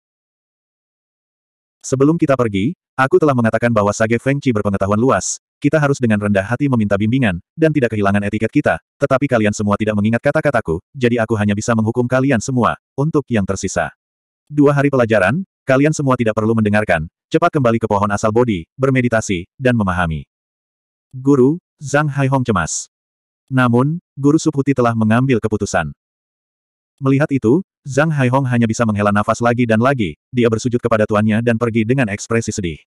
Sebelum kita pergi, aku telah mengatakan bahwa Sage Feng Chi berpengetahuan luas, kita harus dengan rendah hati meminta bimbingan, dan tidak kehilangan etiket kita, tetapi kalian semua tidak mengingat kata-kataku, jadi aku hanya bisa menghukum kalian semua, untuk yang tersisa. Dua hari pelajaran, kalian semua tidak perlu mendengarkan, cepat kembali ke pohon asal bodi, bermeditasi, dan memahami. Guru, Zhang Haihong cemas. Namun, Guru Subhuti telah mengambil keputusan. Melihat itu, Zhang Haihong hanya bisa menghela nafas lagi dan lagi, dia bersujud kepada tuannya dan pergi dengan ekspresi sedih.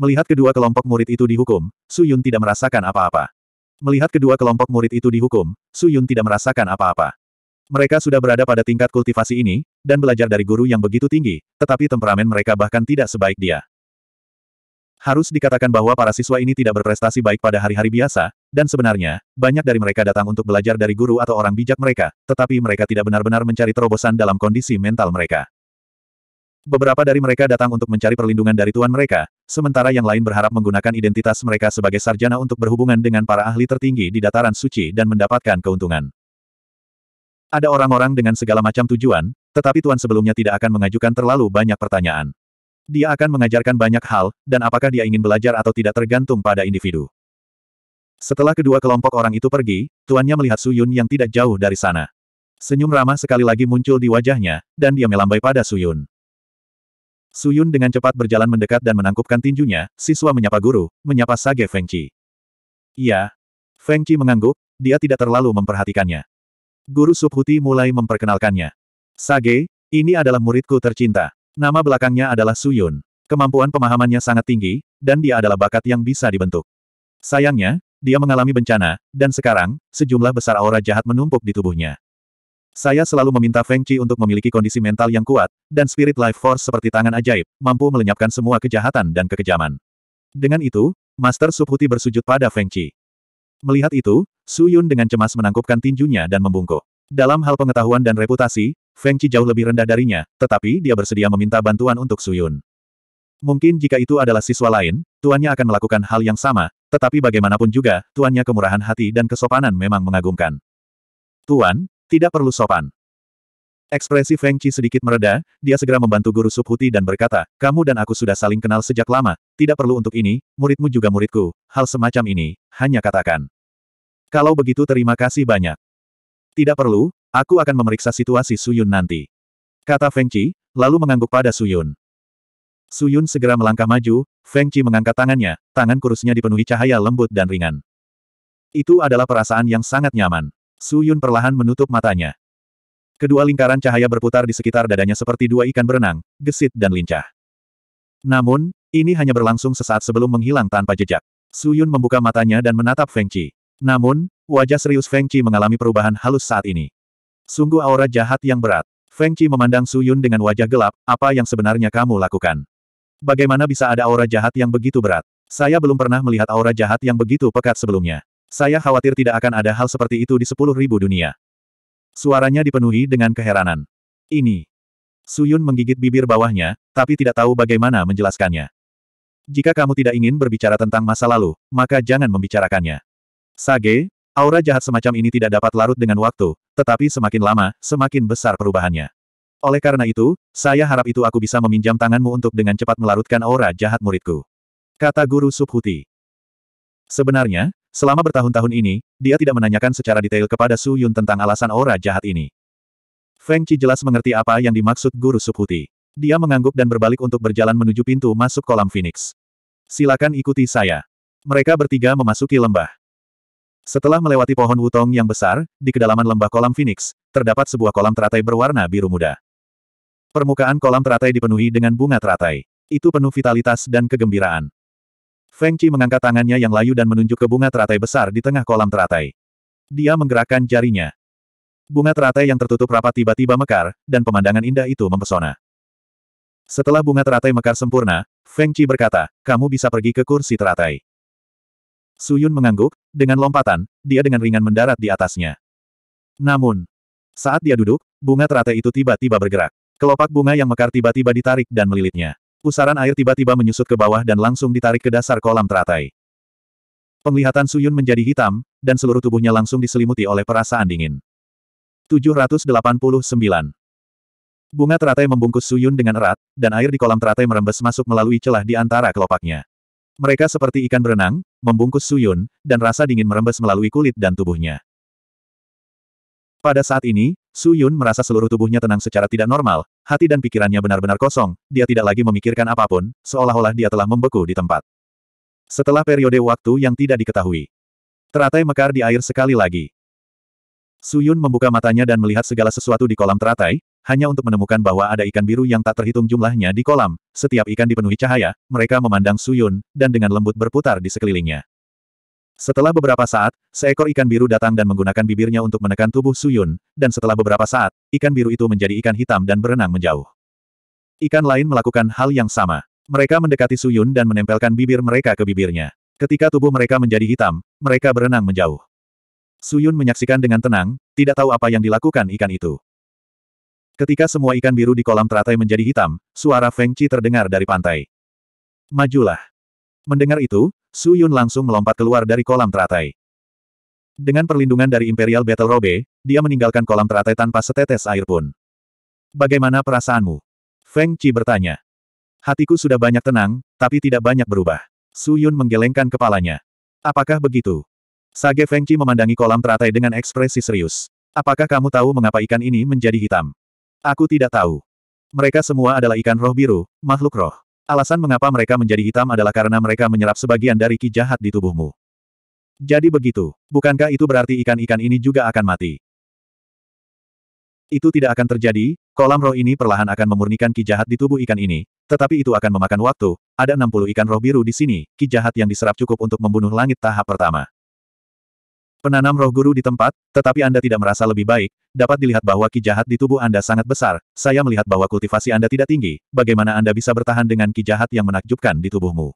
Melihat kedua kelompok murid itu dihukum, Su Yun tidak merasakan apa-apa. Melihat kedua kelompok murid itu dihukum, Su Yun tidak merasakan apa-apa. Mereka sudah berada pada tingkat kultivasi ini, dan belajar dari guru yang begitu tinggi, tetapi temperamen mereka bahkan tidak sebaik dia. Harus dikatakan bahwa para siswa ini tidak berprestasi baik pada hari-hari biasa, dan sebenarnya, banyak dari mereka datang untuk belajar dari guru atau orang bijak mereka, tetapi mereka tidak benar-benar mencari terobosan dalam kondisi mental mereka. Beberapa dari mereka datang untuk mencari perlindungan dari tuan mereka, sementara yang lain berharap menggunakan identitas mereka sebagai sarjana untuk berhubungan dengan para ahli tertinggi di dataran suci dan mendapatkan keuntungan. Ada orang-orang dengan segala macam tujuan, tetapi tuan sebelumnya tidak akan mengajukan terlalu banyak pertanyaan. Dia akan mengajarkan banyak hal, dan apakah dia ingin belajar atau tidak tergantung pada individu. Setelah kedua kelompok orang itu pergi, tuannya melihat Suyun yang tidak jauh dari sana. Senyum ramah sekali lagi muncul di wajahnya, dan dia melambai pada Suyun. Suyun dengan cepat berjalan mendekat dan menangkupkan tinjunya, siswa menyapa guru, menyapa Sage Chi. Iya. Feng Chi mengangguk, dia tidak terlalu memperhatikannya. Guru Subhuti mulai memperkenalkannya. Sage, ini adalah muridku tercinta. Nama belakangnya adalah Suyun. Kemampuan pemahamannya sangat tinggi, dan dia adalah bakat yang bisa dibentuk. Sayangnya, dia mengalami bencana, dan sekarang, sejumlah besar aura jahat menumpuk di tubuhnya. Saya selalu meminta Feng Qi untuk memiliki kondisi mental yang kuat, dan spirit life force seperti tangan ajaib, mampu melenyapkan semua kejahatan dan kekejaman. Dengan itu, Master Subhuti bersujud pada Feng Qi. Melihat itu, Su Yun dengan cemas menangkupkan tinjunya dan membungkuk. Dalam hal pengetahuan dan reputasi, Feng Chi jauh lebih rendah darinya, tetapi dia bersedia meminta bantuan untuk Su Yun. Mungkin jika itu adalah siswa lain, tuannya akan melakukan hal yang sama, tetapi bagaimanapun juga, tuannya kemurahan hati dan kesopanan memang mengagumkan. Tuan, tidak perlu sopan. Ekspresi Feng Chi sedikit mereda, dia segera membantu guru Subhuti dan berkata, kamu dan aku sudah saling kenal sejak lama, tidak perlu untuk ini, muridmu juga muridku, hal semacam ini, hanya katakan. Kalau begitu terima kasih banyak. Tidak perlu, aku akan memeriksa situasi Suyun nanti. Kata Feng Chi, lalu mengangguk pada Suyun. Suyun segera melangkah maju, Feng Chi mengangkat tangannya, tangan kurusnya dipenuhi cahaya lembut dan ringan. Itu adalah perasaan yang sangat nyaman. Suyun perlahan menutup matanya. Kedua lingkaran cahaya berputar di sekitar dadanya seperti dua ikan berenang, gesit dan lincah. Namun, ini hanya berlangsung sesaat sebelum menghilang tanpa jejak. Suyun membuka matanya dan menatap Feng Chi. Namun, wajah serius Feng Chi mengalami perubahan halus saat ini. Sungguh aura jahat yang berat. Feng Chi memandang Suyun dengan wajah gelap, apa yang sebenarnya kamu lakukan? Bagaimana bisa ada aura jahat yang begitu berat? Saya belum pernah melihat aura jahat yang begitu pekat sebelumnya. Saya khawatir tidak akan ada hal seperti itu di sepuluh ribu dunia. Suaranya dipenuhi dengan keheranan. Ini. Suyun menggigit bibir bawahnya, tapi tidak tahu bagaimana menjelaskannya. Jika kamu tidak ingin berbicara tentang masa lalu, maka jangan membicarakannya. Sage, aura jahat semacam ini tidak dapat larut dengan waktu, tetapi semakin lama, semakin besar perubahannya. Oleh karena itu, saya harap itu aku bisa meminjam tanganmu untuk dengan cepat melarutkan aura jahat muridku. Kata Guru Subhuti. Sebenarnya, Selama bertahun-tahun ini, dia tidak menanyakan secara detail kepada Su Yun tentang alasan aura jahat ini. Feng Chi jelas mengerti apa yang dimaksud guru Subhuti. Dia mengangguk dan berbalik untuk berjalan menuju pintu masuk kolam Phoenix. Silakan ikuti saya. Mereka bertiga memasuki lembah. Setelah melewati pohon wutong yang besar, di kedalaman lembah kolam Phoenix, terdapat sebuah kolam teratai berwarna biru muda. Permukaan kolam teratai dipenuhi dengan bunga teratai. Itu penuh vitalitas dan kegembiraan. Feng Qi mengangkat tangannya yang layu dan menunjuk ke bunga teratai besar di tengah kolam teratai. Dia menggerakkan jarinya. Bunga teratai yang tertutup rapat tiba-tiba mekar, dan pemandangan indah itu mempesona. Setelah bunga teratai mekar sempurna, Feng Qi berkata, kamu bisa pergi ke kursi teratai. Su Yun mengangguk, dengan lompatan, dia dengan ringan mendarat di atasnya. Namun, saat dia duduk, bunga teratai itu tiba-tiba bergerak. Kelopak bunga yang mekar tiba-tiba ditarik dan melilitnya. Pusaran air tiba-tiba menyusut ke bawah dan langsung ditarik ke dasar kolam teratai. Penglihatan Suyun menjadi hitam, dan seluruh tubuhnya langsung diselimuti oleh perasaan dingin. 789. Bunga teratai membungkus Suyun dengan erat, dan air di kolam teratai merembes masuk melalui celah di antara kelopaknya. Mereka seperti ikan berenang, membungkus Suyun, dan rasa dingin merembes melalui kulit dan tubuhnya. Pada saat ini, Suyun merasa seluruh tubuhnya tenang secara tidak normal, hati dan pikirannya benar-benar kosong, dia tidak lagi memikirkan apapun, seolah-olah dia telah membeku di tempat. Setelah periode waktu yang tidak diketahui. Teratai mekar di air sekali lagi. Suyun membuka matanya dan melihat segala sesuatu di kolam teratai, hanya untuk menemukan bahwa ada ikan biru yang tak terhitung jumlahnya di kolam. Setiap ikan dipenuhi cahaya, mereka memandang Suyun, dan dengan lembut berputar di sekelilingnya. Setelah beberapa saat, seekor ikan biru datang dan menggunakan bibirnya untuk menekan tubuh Suyun, dan setelah beberapa saat, ikan biru itu menjadi ikan hitam dan berenang menjauh. Ikan lain melakukan hal yang sama. Mereka mendekati Suyun dan menempelkan bibir mereka ke bibirnya. Ketika tubuh mereka menjadi hitam, mereka berenang menjauh. Suyun menyaksikan dengan tenang, tidak tahu apa yang dilakukan ikan itu. Ketika semua ikan biru di kolam teratai menjadi hitam, suara Feng Qi terdengar dari pantai. Majulah. Mendengar itu, Su Yun langsung melompat keluar dari kolam teratai. Dengan perlindungan dari Imperial Battle Robe, dia meninggalkan kolam teratai tanpa setetes air pun. Bagaimana perasaanmu? Feng Chi bertanya. Hatiku sudah banyak tenang, tapi tidak banyak berubah. Su Yun menggelengkan kepalanya. Apakah begitu? Sage Feng Chi memandangi kolam teratai dengan ekspresi serius. Apakah kamu tahu mengapa ikan ini menjadi hitam? Aku tidak tahu. Mereka semua adalah ikan roh biru, makhluk roh. Alasan mengapa mereka menjadi hitam adalah karena mereka menyerap sebagian dari ki jahat di tubuhmu. Jadi begitu, bukankah itu berarti ikan-ikan ini juga akan mati? Itu tidak akan terjadi, kolam roh ini perlahan akan memurnikan ki jahat di tubuh ikan ini, tetapi itu akan memakan waktu, ada 60 ikan roh biru di sini, ki jahat yang diserap cukup untuk membunuh langit tahap pertama. Penanam roh guru di tempat, tetapi Anda tidak merasa lebih baik, dapat dilihat bahwa ki jahat di tubuh Anda sangat besar, saya melihat bahwa kultivasi Anda tidak tinggi, bagaimana Anda bisa bertahan dengan ki jahat yang menakjubkan di tubuhmu.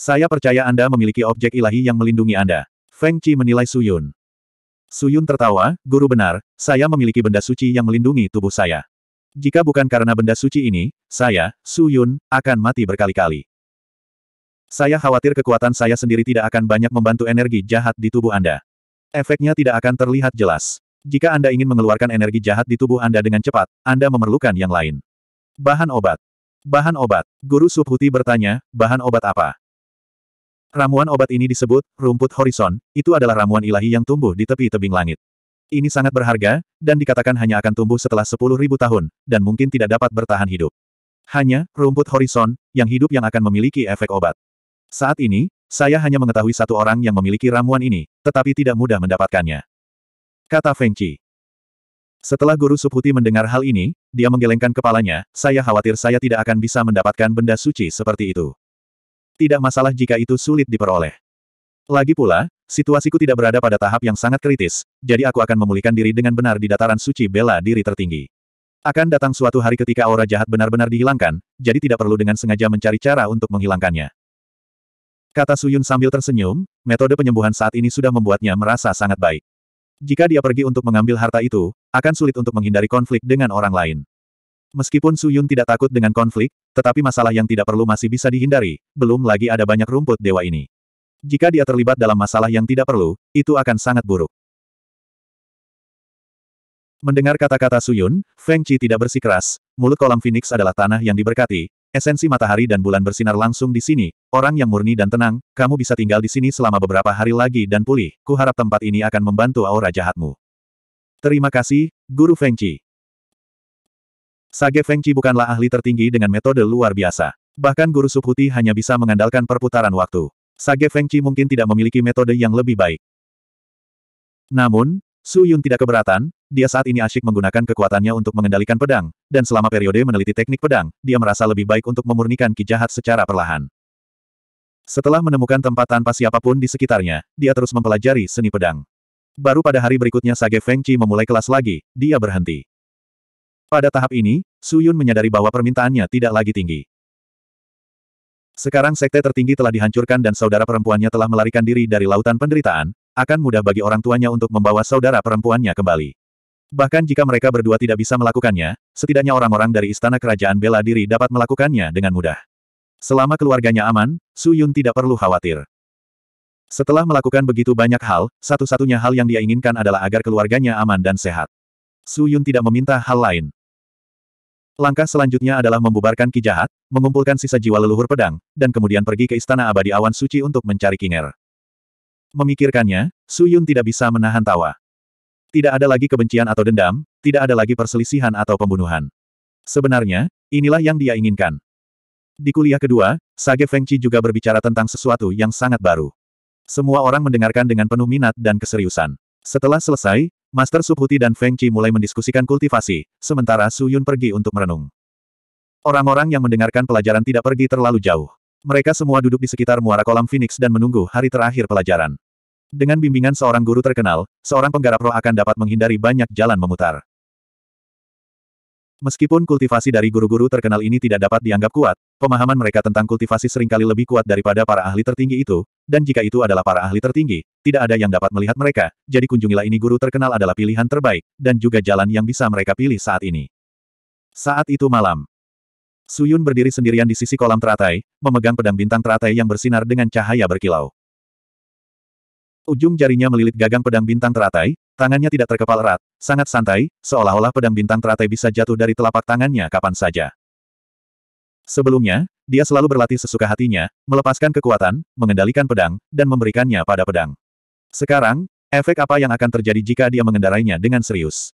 Saya percaya Anda memiliki objek ilahi yang melindungi Anda. Feng Qi menilai Suyun. Suyun tertawa, guru benar, saya memiliki benda suci yang melindungi tubuh saya. Jika bukan karena benda suci ini, saya, Suyun, akan mati berkali-kali. Saya khawatir kekuatan saya sendiri tidak akan banyak membantu energi jahat di tubuh Anda. Efeknya tidak akan terlihat jelas. Jika Anda ingin mengeluarkan energi jahat di tubuh Anda dengan cepat, Anda memerlukan yang lain. Bahan obat. Bahan obat. Guru Subhuti bertanya, bahan obat apa? Ramuan obat ini disebut, rumput horizon, itu adalah ramuan ilahi yang tumbuh di tepi tebing langit. Ini sangat berharga, dan dikatakan hanya akan tumbuh setelah 10.000 tahun, dan mungkin tidak dapat bertahan hidup. Hanya, rumput horizon, yang hidup yang akan memiliki efek obat. Saat ini, saya hanya mengetahui satu orang yang memiliki ramuan ini, tetapi tidak mudah mendapatkannya. Kata Feng Qi. Setelah Guru Subhuti mendengar hal ini, dia menggelengkan kepalanya, saya khawatir saya tidak akan bisa mendapatkan benda suci seperti itu. Tidak masalah jika itu sulit diperoleh. Lagi pula, situasiku tidak berada pada tahap yang sangat kritis, jadi aku akan memulihkan diri dengan benar di dataran suci bela diri tertinggi. Akan datang suatu hari ketika aura jahat benar-benar dihilangkan, jadi tidak perlu dengan sengaja mencari cara untuk menghilangkannya. Kata Suyun sambil tersenyum, metode penyembuhan saat ini sudah membuatnya merasa sangat baik. Jika dia pergi untuk mengambil harta itu, akan sulit untuk menghindari konflik dengan orang lain. Meskipun Suyun tidak takut dengan konflik, tetapi masalah yang tidak perlu masih bisa dihindari, belum lagi ada banyak rumput dewa ini. Jika dia terlibat dalam masalah yang tidak perlu, itu akan sangat buruk. Mendengar kata-kata Suyun, Feng Qi tidak bersikeras, mulut kolam Phoenix adalah tanah yang diberkati, Esensi matahari dan bulan bersinar langsung di sini, orang yang murni dan tenang, kamu bisa tinggal di sini selama beberapa hari lagi dan pulih, kuharap tempat ini akan membantu aura jahatmu. Terima kasih, Guru Fengqi. Sage Fengqi bukanlah ahli tertinggi dengan metode luar biasa. Bahkan Guru Subhuti hanya bisa mengandalkan perputaran waktu. Sage Fengqi mungkin tidak memiliki metode yang lebih baik. Namun, Su Yun tidak keberatan, dia saat ini asyik menggunakan kekuatannya untuk mengendalikan pedang, dan selama periode meneliti teknik pedang, dia merasa lebih baik untuk memurnikan ki jahat secara perlahan. Setelah menemukan tempat tanpa siapapun di sekitarnya, dia terus mempelajari seni pedang. Baru pada hari berikutnya Sage Feng Chi memulai kelas lagi, dia berhenti. Pada tahap ini, Su Yun menyadari bahwa permintaannya tidak lagi tinggi. Sekarang sekte tertinggi telah dihancurkan dan saudara perempuannya telah melarikan diri dari lautan penderitaan, akan mudah bagi orang tuanya untuk membawa saudara perempuannya kembali. Bahkan jika mereka berdua tidak bisa melakukannya, setidaknya orang-orang dari istana kerajaan bela diri dapat melakukannya dengan mudah. Selama keluarganya aman, Su Yun tidak perlu khawatir. Setelah melakukan begitu banyak hal, satu-satunya hal yang dia inginkan adalah agar keluarganya aman dan sehat. Su Yun tidak meminta hal lain. Langkah selanjutnya adalah membubarkan ki jahat, mengumpulkan sisa jiwa leluhur pedang, dan kemudian pergi ke istana abadi awan suci untuk mencari Kinger. Memikirkannya, Su Yun tidak bisa menahan tawa. Tidak ada lagi kebencian atau dendam, tidak ada lagi perselisihan atau pembunuhan. Sebenarnya, inilah yang dia inginkan. Di kuliah kedua, Sage Feng Chi juga berbicara tentang sesuatu yang sangat baru. Semua orang mendengarkan dengan penuh minat dan keseriusan. Setelah selesai, Master Subhuti dan Feng Chi mulai mendiskusikan kultivasi, sementara Su Yun pergi untuk merenung. Orang-orang yang mendengarkan pelajaran tidak pergi terlalu jauh. Mereka semua duduk di sekitar muara kolam Phoenix dan menunggu hari terakhir pelajaran. Dengan bimbingan seorang guru terkenal, seorang penggarap roh akan dapat menghindari banyak jalan memutar. Meskipun kultivasi dari guru-guru terkenal ini tidak dapat dianggap kuat, pemahaman mereka tentang kultivasi seringkali lebih kuat daripada para ahli tertinggi itu, dan jika itu adalah para ahli tertinggi, tidak ada yang dapat melihat mereka, jadi kunjungilah ini guru terkenal adalah pilihan terbaik, dan juga jalan yang bisa mereka pilih saat ini. Saat itu malam, Suyun berdiri sendirian di sisi kolam teratai, memegang pedang bintang teratai yang bersinar dengan cahaya berkilau. Ujung jarinya melilit gagang pedang bintang teratai, tangannya tidak terkepal erat, sangat santai, seolah-olah pedang bintang teratai bisa jatuh dari telapak tangannya kapan saja. Sebelumnya, dia selalu berlatih sesuka hatinya, melepaskan kekuatan, mengendalikan pedang, dan memberikannya pada pedang. Sekarang, efek apa yang akan terjadi jika dia mengendarainya dengan serius?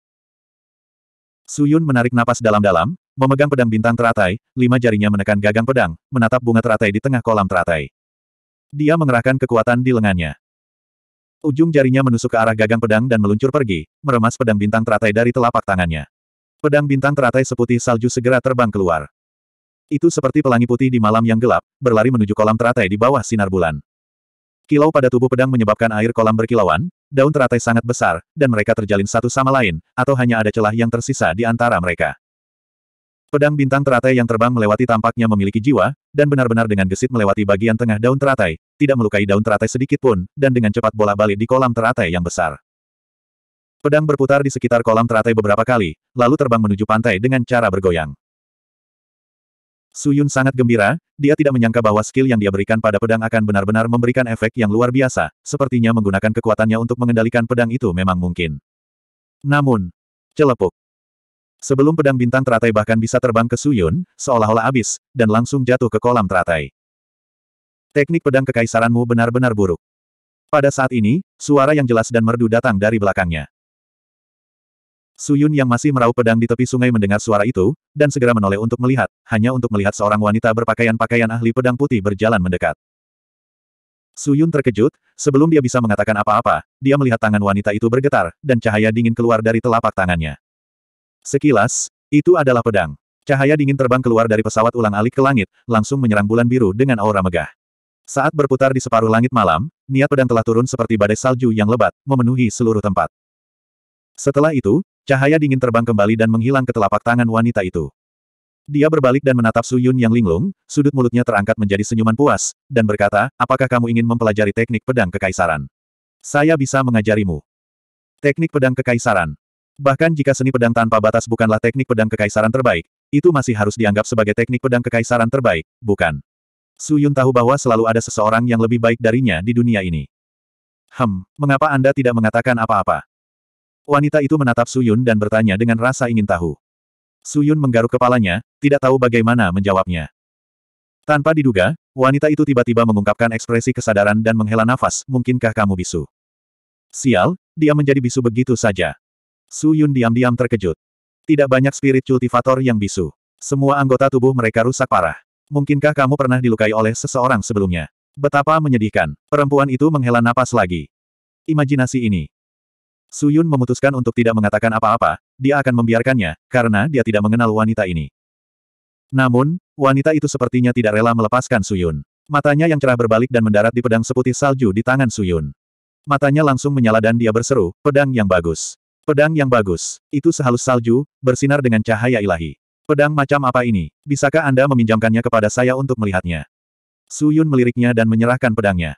Suyun menarik napas dalam-dalam, Memegang pedang bintang teratai, lima jarinya menekan gagang pedang, menatap bunga teratai di tengah kolam teratai. Dia mengerahkan kekuatan di lengannya. Ujung jarinya menusuk ke arah gagang pedang dan meluncur pergi, meremas pedang bintang teratai dari telapak tangannya. Pedang bintang teratai seputih salju segera terbang keluar. Itu seperti pelangi putih di malam yang gelap, berlari menuju kolam teratai di bawah sinar bulan. Kilau pada tubuh pedang menyebabkan air kolam berkilauan, daun teratai sangat besar, dan mereka terjalin satu sama lain, atau hanya ada celah yang tersisa di antara mereka. Pedang bintang teratai yang terbang melewati tampaknya memiliki jiwa, dan benar-benar dengan gesit melewati bagian tengah daun teratai, tidak melukai daun teratai sedikit pun, dan dengan cepat bola balik di kolam teratai yang besar. Pedang berputar di sekitar kolam teratai beberapa kali, lalu terbang menuju pantai dengan cara bergoyang. Suyun sangat gembira, dia tidak menyangka bahwa skill yang dia berikan pada pedang akan benar-benar memberikan efek yang luar biasa, sepertinya menggunakan kekuatannya untuk mengendalikan pedang itu memang mungkin. Namun, celepuk, Sebelum pedang bintang teratai bahkan bisa terbang ke Suyun, seolah-olah abis, dan langsung jatuh ke kolam teratai. Teknik pedang kekaisaranmu benar-benar buruk. Pada saat ini, suara yang jelas dan merdu datang dari belakangnya. Suyun yang masih meraup pedang di tepi sungai mendengar suara itu, dan segera menoleh untuk melihat, hanya untuk melihat seorang wanita berpakaian pakaian ahli pedang putih berjalan mendekat. Suyun terkejut, sebelum dia bisa mengatakan apa-apa, dia melihat tangan wanita itu bergetar, dan cahaya dingin keluar dari telapak tangannya. Sekilas, itu adalah pedang. Cahaya dingin terbang keluar dari pesawat ulang alik ke langit, langsung menyerang bulan biru dengan aura megah. Saat berputar di separuh langit malam, niat pedang telah turun seperti badai salju yang lebat, memenuhi seluruh tempat. Setelah itu, cahaya dingin terbang kembali dan menghilang ke telapak tangan wanita itu. Dia berbalik dan menatap Suyun yang linglung, sudut mulutnya terangkat menjadi senyuman puas, dan berkata, apakah kamu ingin mempelajari teknik pedang kekaisaran? Saya bisa mengajarimu. Teknik pedang kekaisaran. Bahkan jika seni pedang tanpa batas bukanlah teknik pedang kekaisaran terbaik, itu masih harus dianggap sebagai teknik pedang kekaisaran terbaik, bukan? Su Yun tahu bahwa selalu ada seseorang yang lebih baik darinya di dunia ini. Hem, mengapa Anda tidak mengatakan apa-apa? Wanita itu menatap Su Yun dan bertanya dengan rasa ingin tahu. Su Yun menggaruk kepalanya, tidak tahu bagaimana menjawabnya. Tanpa diduga, wanita itu tiba-tiba mengungkapkan ekspresi kesadaran dan menghela nafas, mungkinkah kamu bisu? Sial, dia menjadi bisu begitu saja. Su Yun diam-diam terkejut. Tidak banyak spirit kultivator yang bisu. Semua anggota tubuh mereka rusak parah. Mungkinkah kamu pernah dilukai oleh seseorang sebelumnya? Betapa menyedihkan. Perempuan itu menghela napas lagi. Imajinasi ini. Su Yun memutuskan untuk tidak mengatakan apa-apa, dia akan membiarkannya, karena dia tidak mengenal wanita ini. Namun, wanita itu sepertinya tidak rela melepaskan Su Yun. Matanya yang cerah berbalik dan mendarat di pedang seputih salju di tangan Su Yun. Matanya langsung menyala dan dia berseru, pedang yang bagus. Pedang yang bagus. Itu sehalus salju, bersinar dengan cahaya ilahi. Pedang macam apa ini? Bisakah Anda meminjamkannya kepada saya untuk melihatnya? Su Yun meliriknya dan menyerahkan pedangnya.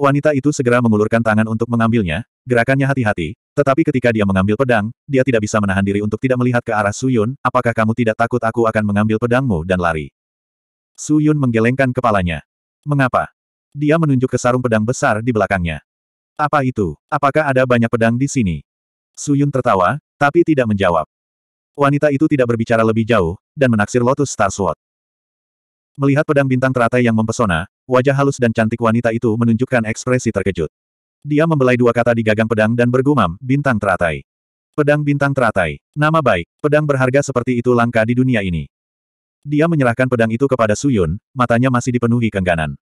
Wanita itu segera mengulurkan tangan untuk mengambilnya, gerakannya hati-hati, tetapi ketika dia mengambil pedang, dia tidak bisa menahan diri untuk tidak melihat ke arah Su Yun, apakah kamu tidak takut aku akan mengambil pedangmu dan lari? Su Yun menggelengkan kepalanya. Mengapa? Dia menunjuk ke sarung pedang besar di belakangnya. Apa itu? Apakah ada banyak pedang di sini? Suyun tertawa, tapi tidak menjawab. Wanita itu tidak berbicara lebih jauh, dan menaksir Lotus Star Sword. Melihat pedang bintang teratai yang mempesona, wajah halus dan cantik wanita itu menunjukkan ekspresi terkejut. Dia membelai dua kata di gagang pedang dan bergumam, bintang teratai. Pedang bintang teratai. Nama baik, pedang berharga seperti itu langka di dunia ini. Dia menyerahkan pedang itu kepada Suyun, matanya masih dipenuhi kengganan.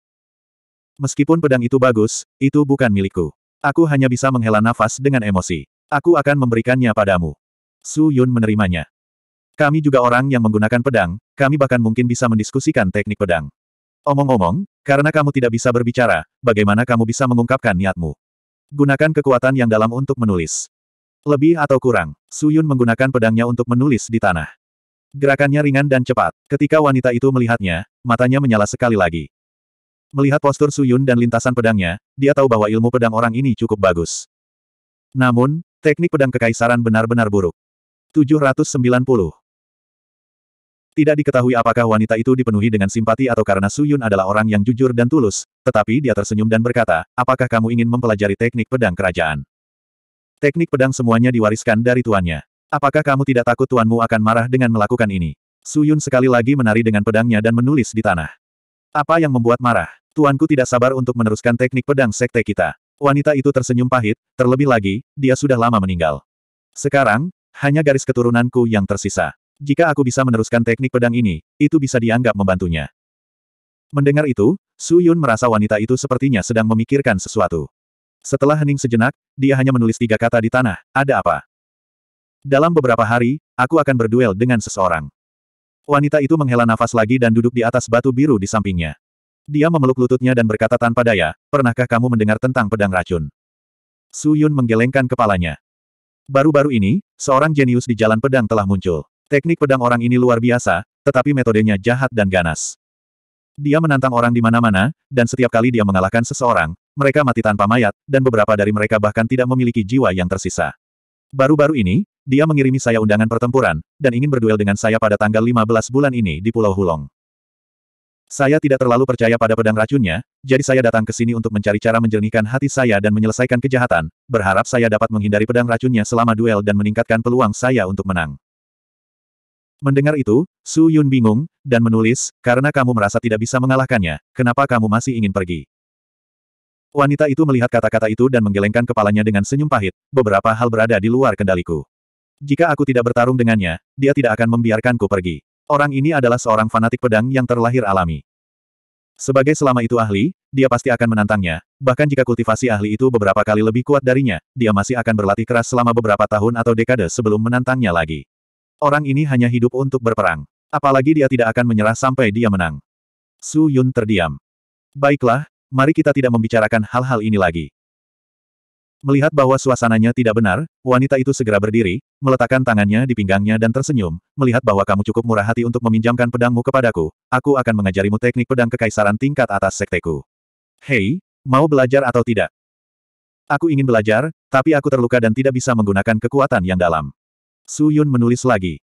Meskipun pedang itu bagus, itu bukan milikku. Aku hanya bisa menghela nafas dengan emosi. Aku akan memberikannya padamu. Su Yun menerimanya. Kami juga orang yang menggunakan pedang, kami bahkan mungkin bisa mendiskusikan teknik pedang. Omong-omong, karena kamu tidak bisa berbicara, bagaimana kamu bisa mengungkapkan niatmu? Gunakan kekuatan yang dalam untuk menulis. Lebih atau kurang, Su Yun menggunakan pedangnya untuk menulis di tanah. Gerakannya ringan dan cepat. Ketika wanita itu melihatnya, matanya menyala sekali lagi. Melihat postur Suyun dan lintasan pedangnya, dia tahu bahwa ilmu pedang orang ini cukup bagus. Namun, teknik pedang kekaisaran benar-benar buruk. 790. Tidak diketahui apakah wanita itu dipenuhi dengan simpati atau karena Suyun adalah orang yang jujur dan tulus, tetapi dia tersenyum dan berkata, apakah kamu ingin mempelajari teknik pedang kerajaan? Teknik pedang semuanya diwariskan dari tuannya. Apakah kamu tidak takut tuanmu akan marah dengan melakukan ini? Suyun sekali lagi menari dengan pedangnya dan menulis di tanah. Apa yang membuat marah? Tuanku tidak sabar untuk meneruskan teknik pedang sekte kita. Wanita itu tersenyum pahit, terlebih lagi, dia sudah lama meninggal. Sekarang, hanya garis keturunanku yang tersisa. Jika aku bisa meneruskan teknik pedang ini, itu bisa dianggap membantunya. Mendengar itu, Su Yun merasa wanita itu sepertinya sedang memikirkan sesuatu. Setelah hening sejenak, dia hanya menulis tiga kata di tanah, ada apa? Dalam beberapa hari, aku akan berduel dengan seseorang. Wanita itu menghela nafas lagi dan duduk di atas batu biru di sampingnya. Dia memeluk lututnya dan berkata tanpa daya, pernahkah kamu mendengar tentang pedang racun? Su Yun menggelengkan kepalanya. Baru-baru ini, seorang jenius di jalan pedang telah muncul. Teknik pedang orang ini luar biasa, tetapi metodenya jahat dan ganas. Dia menantang orang di mana-mana, dan setiap kali dia mengalahkan seseorang, mereka mati tanpa mayat, dan beberapa dari mereka bahkan tidak memiliki jiwa yang tersisa. Baru-baru ini, dia mengirimi saya undangan pertempuran, dan ingin berduel dengan saya pada tanggal 15 bulan ini di Pulau Hulong. Saya tidak terlalu percaya pada pedang racunnya, jadi saya datang ke sini untuk mencari cara menjernihkan hati saya dan menyelesaikan kejahatan, berharap saya dapat menghindari pedang racunnya selama duel dan meningkatkan peluang saya untuk menang. Mendengar itu, Su Yun bingung, dan menulis, karena kamu merasa tidak bisa mengalahkannya, kenapa kamu masih ingin pergi? Wanita itu melihat kata-kata itu dan menggelengkan kepalanya dengan senyum pahit, beberapa hal berada di luar kendaliku. Jika aku tidak bertarung dengannya, dia tidak akan membiarkanku pergi. Orang ini adalah seorang fanatik pedang yang terlahir alami. Sebagai selama itu ahli, dia pasti akan menantangnya, bahkan jika kultivasi ahli itu beberapa kali lebih kuat darinya, dia masih akan berlatih keras selama beberapa tahun atau dekade sebelum menantangnya lagi. Orang ini hanya hidup untuk berperang. Apalagi dia tidak akan menyerah sampai dia menang. Su Yun terdiam. Baiklah, mari kita tidak membicarakan hal-hal ini lagi. Melihat bahwa suasananya tidak benar, wanita itu segera berdiri, meletakkan tangannya di pinggangnya dan tersenyum, melihat bahwa kamu cukup murah hati untuk meminjamkan pedangmu kepadaku, aku akan mengajarimu teknik pedang kekaisaran tingkat atas sekteku. Hei, mau belajar atau tidak? Aku ingin belajar, tapi aku terluka dan tidak bisa menggunakan kekuatan yang dalam. Su Yun menulis lagi.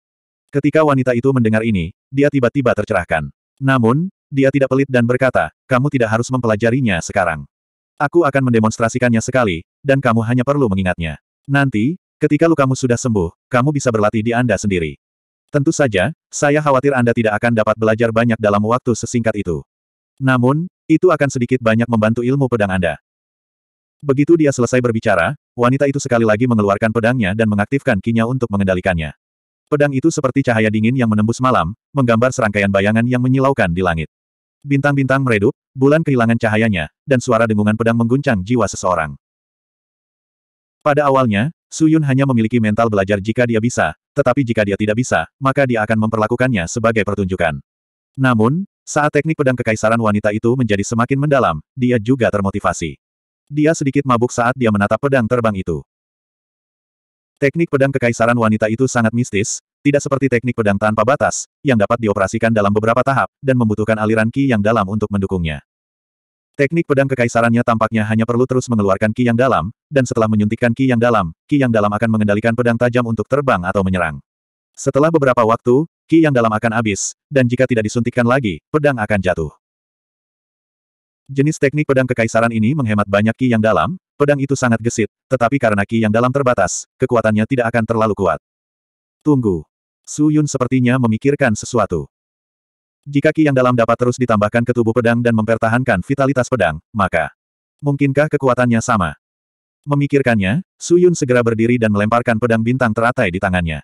Ketika wanita itu mendengar ini, dia tiba-tiba tercerahkan. Namun, dia tidak pelit dan berkata, kamu tidak harus mempelajarinya sekarang. Aku akan mendemonstrasikannya sekali, dan kamu hanya perlu mengingatnya. Nanti, ketika lukamu sudah sembuh, kamu bisa berlatih di Anda sendiri. Tentu saja, saya khawatir Anda tidak akan dapat belajar banyak dalam waktu sesingkat itu. Namun, itu akan sedikit banyak membantu ilmu pedang Anda. Begitu dia selesai berbicara, wanita itu sekali lagi mengeluarkan pedangnya dan mengaktifkan kinya untuk mengendalikannya. Pedang itu seperti cahaya dingin yang menembus malam, menggambar serangkaian bayangan yang menyilaukan di langit. Bintang-bintang meredup, bulan kehilangan cahayanya, dan suara dengungan pedang mengguncang jiwa seseorang. Pada awalnya, Su Yun hanya memiliki mental belajar jika dia bisa, tetapi jika dia tidak bisa, maka dia akan memperlakukannya sebagai pertunjukan. Namun, saat teknik pedang kekaisaran wanita itu menjadi semakin mendalam, dia juga termotivasi. Dia sedikit mabuk saat dia menatap pedang terbang itu. Teknik pedang kekaisaran wanita itu sangat mistis, tidak seperti teknik pedang tanpa batas, yang dapat dioperasikan dalam beberapa tahap, dan membutuhkan aliran ki yang dalam untuk mendukungnya. Teknik pedang kekaisarannya tampaknya hanya perlu terus mengeluarkan ki yang dalam, dan setelah menyuntikkan ki yang dalam, ki yang dalam akan mengendalikan pedang tajam untuk terbang atau menyerang. Setelah beberapa waktu, ki yang dalam akan habis, dan jika tidak disuntikkan lagi, pedang akan jatuh. Jenis teknik pedang kekaisaran ini menghemat banyak ki yang dalam, pedang itu sangat gesit, tetapi karena ki yang dalam terbatas, kekuatannya tidak akan terlalu kuat. Tunggu. Su Yun sepertinya memikirkan sesuatu. Jika ki yang dalam dapat terus ditambahkan ke tubuh pedang dan mempertahankan vitalitas pedang, maka mungkinkah kekuatannya sama? Memikirkannya, Suyun segera berdiri dan melemparkan pedang bintang teratai di tangannya.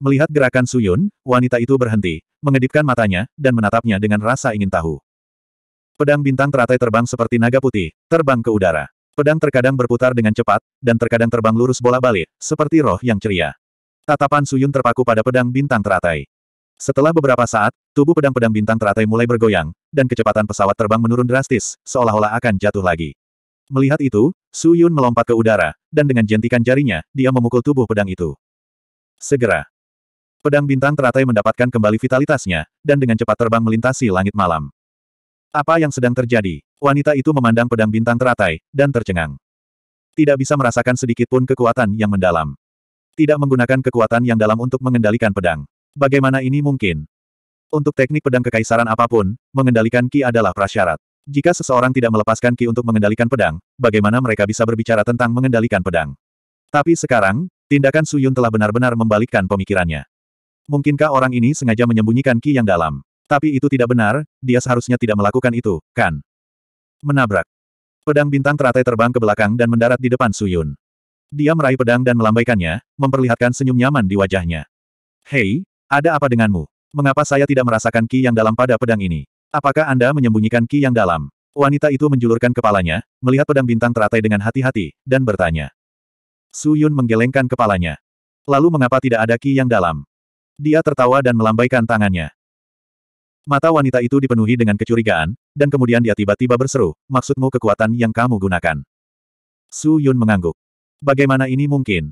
Melihat gerakan Suyun, wanita itu berhenti, mengedipkan matanya, dan menatapnya dengan rasa ingin tahu. Pedang bintang teratai terbang seperti naga putih, terbang ke udara. Pedang terkadang berputar dengan cepat, dan terkadang terbang lurus bola balik seperti roh yang ceria. Tatapan Suyun terpaku pada pedang bintang teratai. Setelah beberapa saat, tubuh pedang-pedang bintang teratai mulai bergoyang, dan kecepatan pesawat terbang menurun drastis, seolah-olah akan jatuh lagi. Melihat itu, Su Yun melompat ke udara, dan dengan jentikan jarinya, dia memukul tubuh pedang itu. Segera. Pedang bintang teratai mendapatkan kembali vitalitasnya, dan dengan cepat terbang melintasi langit malam. Apa yang sedang terjadi? Wanita itu memandang pedang bintang teratai, dan tercengang. Tidak bisa merasakan sedikit pun kekuatan yang mendalam. Tidak menggunakan kekuatan yang dalam untuk mengendalikan pedang. Bagaimana ini mungkin? Untuk teknik pedang kekaisaran apapun, mengendalikan ki adalah prasyarat. Jika seseorang tidak melepaskan ki untuk mengendalikan pedang, bagaimana mereka bisa berbicara tentang mengendalikan pedang? Tapi sekarang, tindakan Suyun telah benar-benar membalikkan pemikirannya. Mungkinkah orang ini sengaja menyembunyikan ki yang dalam? Tapi itu tidak benar, dia seharusnya tidak melakukan itu, kan? Menabrak. Pedang bintang teratai terbang ke belakang dan mendarat di depan Suyun. Dia meraih pedang dan melambaikannya, memperlihatkan senyum nyaman di wajahnya. Hei, ada apa denganmu? Mengapa saya tidak merasakan ki yang dalam pada pedang ini? Apakah Anda menyembunyikan ki yang dalam? Wanita itu menjulurkan kepalanya, melihat pedang bintang teratai dengan hati-hati, dan bertanya. Su Yun menggelengkan kepalanya. Lalu mengapa tidak ada ki yang dalam? Dia tertawa dan melambaikan tangannya. Mata wanita itu dipenuhi dengan kecurigaan, dan kemudian dia tiba-tiba berseru, maksudmu kekuatan yang kamu gunakan. Su Yun mengangguk. Bagaimana ini mungkin?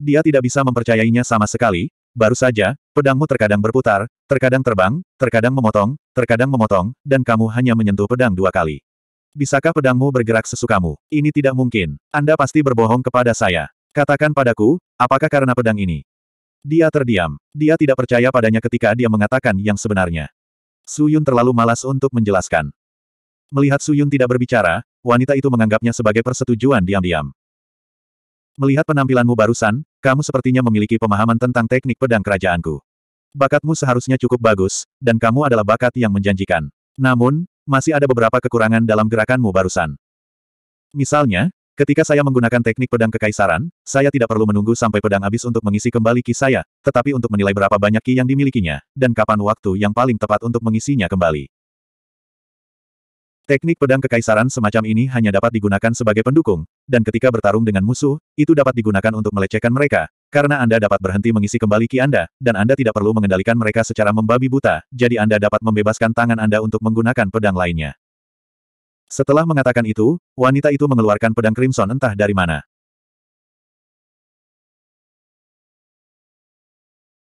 Dia tidak bisa mempercayainya sama sekali, Baru saja, pedangmu terkadang berputar, terkadang terbang, terkadang memotong, terkadang memotong, dan kamu hanya menyentuh pedang dua kali. Bisakah pedangmu bergerak sesukamu? Ini tidak mungkin. Anda pasti berbohong kepada saya. Katakan padaku, apakah karena pedang ini? Dia terdiam. Dia tidak percaya padanya ketika dia mengatakan yang sebenarnya. Suyun terlalu malas untuk menjelaskan. Melihat Suyun tidak berbicara, wanita itu menganggapnya sebagai persetujuan diam-diam. Melihat penampilanmu barusan, kamu sepertinya memiliki pemahaman tentang teknik pedang kerajaanku. Bakatmu seharusnya cukup bagus, dan kamu adalah bakat yang menjanjikan. Namun, masih ada beberapa kekurangan dalam gerakanmu barusan. Misalnya, ketika saya menggunakan teknik pedang kekaisaran, saya tidak perlu menunggu sampai pedang habis untuk mengisi kembali ki saya, tetapi untuk menilai berapa banyak ki yang dimilikinya, dan kapan waktu yang paling tepat untuk mengisinya kembali. Teknik pedang kekaisaran semacam ini hanya dapat digunakan sebagai pendukung, dan ketika bertarung dengan musuh, itu dapat digunakan untuk melecehkan mereka, karena Anda dapat berhenti mengisi kembali ki Anda, dan Anda tidak perlu mengendalikan mereka secara membabi buta, jadi Anda dapat membebaskan tangan Anda untuk menggunakan pedang lainnya. Setelah mengatakan itu, wanita itu mengeluarkan pedang crimson entah dari mana.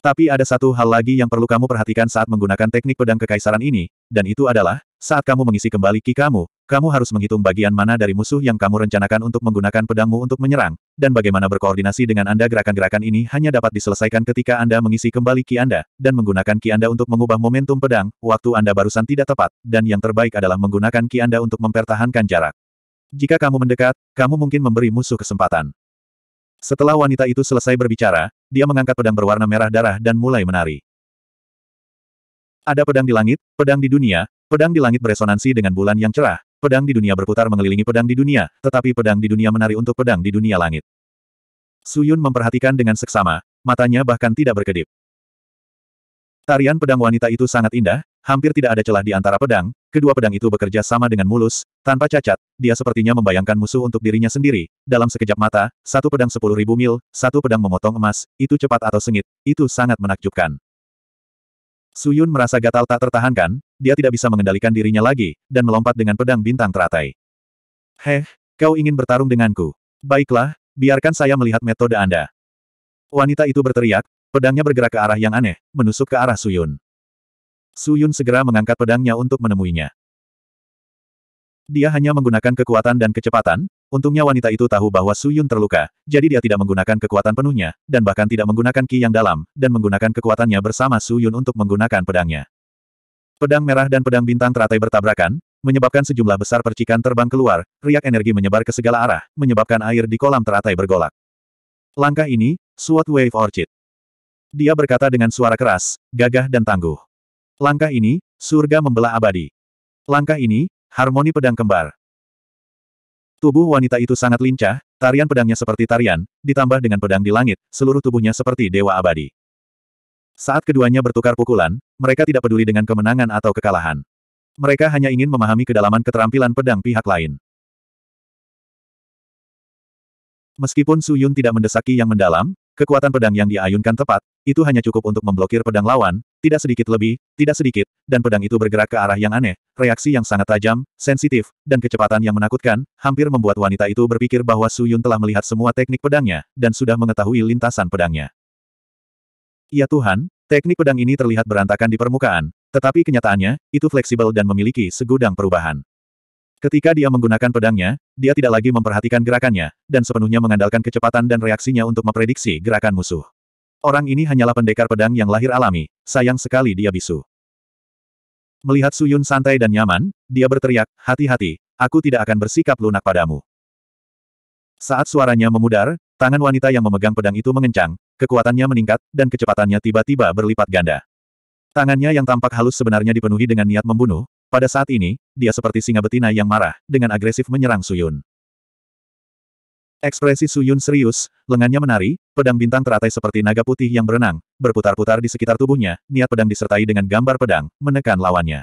Tapi ada satu hal lagi yang perlu kamu perhatikan saat menggunakan teknik pedang kekaisaran ini, dan itu adalah, saat kamu mengisi kembali ki kamu, kamu harus menghitung bagian mana dari musuh yang kamu rencanakan untuk menggunakan pedangmu untuk menyerang, dan bagaimana berkoordinasi dengan Anda gerakan-gerakan ini hanya dapat diselesaikan ketika Anda mengisi kembali ki Anda, dan menggunakan ki Anda untuk mengubah momentum pedang, waktu Anda barusan tidak tepat, dan yang terbaik adalah menggunakan ki Anda untuk mempertahankan jarak. Jika kamu mendekat, kamu mungkin memberi musuh kesempatan. Setelah wanita itu selesai berbicara, dia mengangkat pedang berwarna merah darah dan mulai menari. Ada pedang di langit, pedang di dunia, pedang di langit beresonansi dengan bulan yang cerah, pedang di dunia berputar mengelilingi pedang di dunia, tetapi pedang di dunia menari untuk pedang di dunia langit. Suyun memperhatikan dengan seksama, matanya bahkan tidak berkedip. Tarian pedang wanita itu sangat indah, hampir tidak ada celah di antara pedang, kedua pedang itu bekerja sama dengan mulus, tanpa cacat, dia sepertinya membayangkan musuh untuk dirinya sendiri, dalam sekejap mata, satu pedang sepuluh ribu mil, satu pedang memotong emas, itu cepat atau sengit, itu sangat menakjubkan. Suyun merasa gatal tak tertahankan, dia tidak bisa mengendalikan dirinya lagi, dan melompat dengan pedang bintang teratai. Heh, kau ingin bertarung denganku. Baiklah, biarkan saya melihat metode Anda. Wanita itu berteriak, pedangnya bergerak ke arah yang aneh, menusuk ke arah Suyun. Suyun segera mengangkat pedangnya untuk menemuinya. Dia hanya menggunakan kekuatan dan kecepatan, Untungnya wanita itu tahu bahwa Su Yun terluka, jadi dia tidak menggunakan kekuatan penuhnya, dan bahkan tidak menggunakan ki yang dalam, dan menggunakan kekuatannya bersama Su Yun untuk menggunakan pedangnya. Pedang merah dan pedang bintang teratai bertabrakan, menyebabkan sejumlah besar percikan terbang keluar, riak energi menyebar ke segala arah, menyebabkan air di kolam teratai bergolak. Langkah ini, Sword Wave Orchid. Dia berkata dengan suara keras, gagah dan tangguh. Langkah ini, surga membelah abadi. Langkah ini, harmoni pedang kembar. Tubuh wanita itu sangat lincah, tarian pedangnya seperti tarian, ditambah dengan pedang di langit, seluruh tubuhnya seperti dewa abadi. Saat keduanya bertukar pukulan, mereka tidak peduli dengan kemenangan atau kekalahan. Mereka hanya ingin memahami kedalaman keterampilan pedang pihak lain. Meskipun Su Yun tidak mendesaki yang mendalam, kekuatan pedang yang diayunkan tepat, itu hanya cukup untuk memblokir pedang lawan, tidak sedikit lebih, tidak sedikit, dan pedang itu bergerak ke arah yang aneh, reaksi yang sangat tajam, sensitif, dan kecepatan yang menakutkan, hampir membuat wanita itu berpikir bahwa Su Yun telah melihat semua teknik pedangnya, dan sudah mengetahui lintasan pedangnya. Ya Tuhan, teknik pedang ini terlihat berantakan di permukaan, tetapi kenyataannya, itu fleksibel dan memiliki segudang perubahan. Ketika dia menggunakan pedangnya, dia tidak lagi memperhatikan gerakannya, dan sepenuhnya mengandalkan kecepatan dan reaksinya untuk memprediksi gerakan musuh. Orang ini hanyalah pendekar pedang yang lahir alami, sayang sekali dia bisu. Melihat Suyun santai dan nyaman, dia berteriak, hati-hati, aku tidak akan bersikap lunak padamu. Saat suaranya memudar, tangan wanita yang memegang pedang itu mengencang, kekuatannya meningkat, dan kecepatannya tiba-tiba berlipat ganda. Tangannya yang tampak halus sebenarnya dipenuhi dengan niat membunuh, pada saat ini, dia seperti singa betina yang marah, dengan agresif menyerang Suyun. Ekspresi Suyun serius, lengannya menari, pedang bintang teratai seperti naga putih yang berenang, berputar-putar di sekitar tubuhnya, niat pedang disertai dengan gambar pedang, menekan lawannya.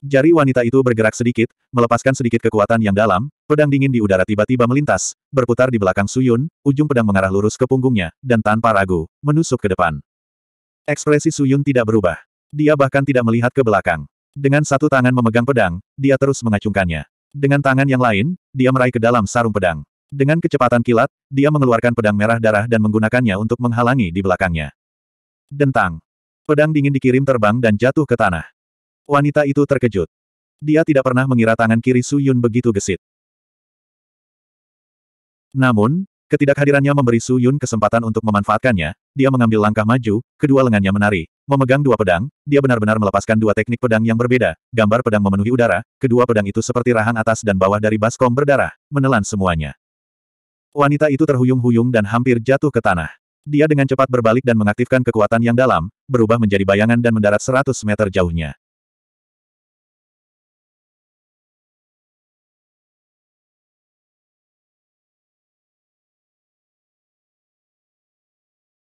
Jari wanita itu bergerak sedikit, melepaskan sedikit kekuatan yang dalam, pedang dingin di udara tiba-tiba melintas, berputar di belakang Suyun, ujung pedang mengarah lurus ke punggungnya, dan tanpa ragu, menusuk ke depan. Ekspresi Suyun tidak berubah. Dia bahkan tidak melihat ke belakang. Dengan satu tangan memegang pedang, dia terus mengacungkannya. Dengan tangan yang lain, dia meraih ke dalam sarung pedang. Dengan kecepatan kilat, dia mengeluarkan pedang merah darah dan menggunakannya untuk menghalangi di belakangnya. Dentang. Pedang dingin dikirim terbang dan jatuh ke tanah. Wanita itu terkejut. Dia tidak pernah mengira tangan kiri Su Yun begitu gesit. Namun, Ketidakhadirannya memberi Su Yun kesempatan untuk memanfaatkannya, dia mengambil langkah maju, kedua lengannya menari. Memegang dua pedang, dia benar-benar melepaskan dua teknik pedang yang berbeda, gambar pedang memenuhi udara, kedua pedang itu seperti rahang atas dan bawah dari baskom berdarah, menelan semuanya. Wanita itu terhuyung-huyung dan hampir jatuh ke tanah. Dia dengan cepat berbalik dan mengaktifkan kekuatan yang dalam, berubah menjadi bayangan dan mendarat 100 meter jauhnya.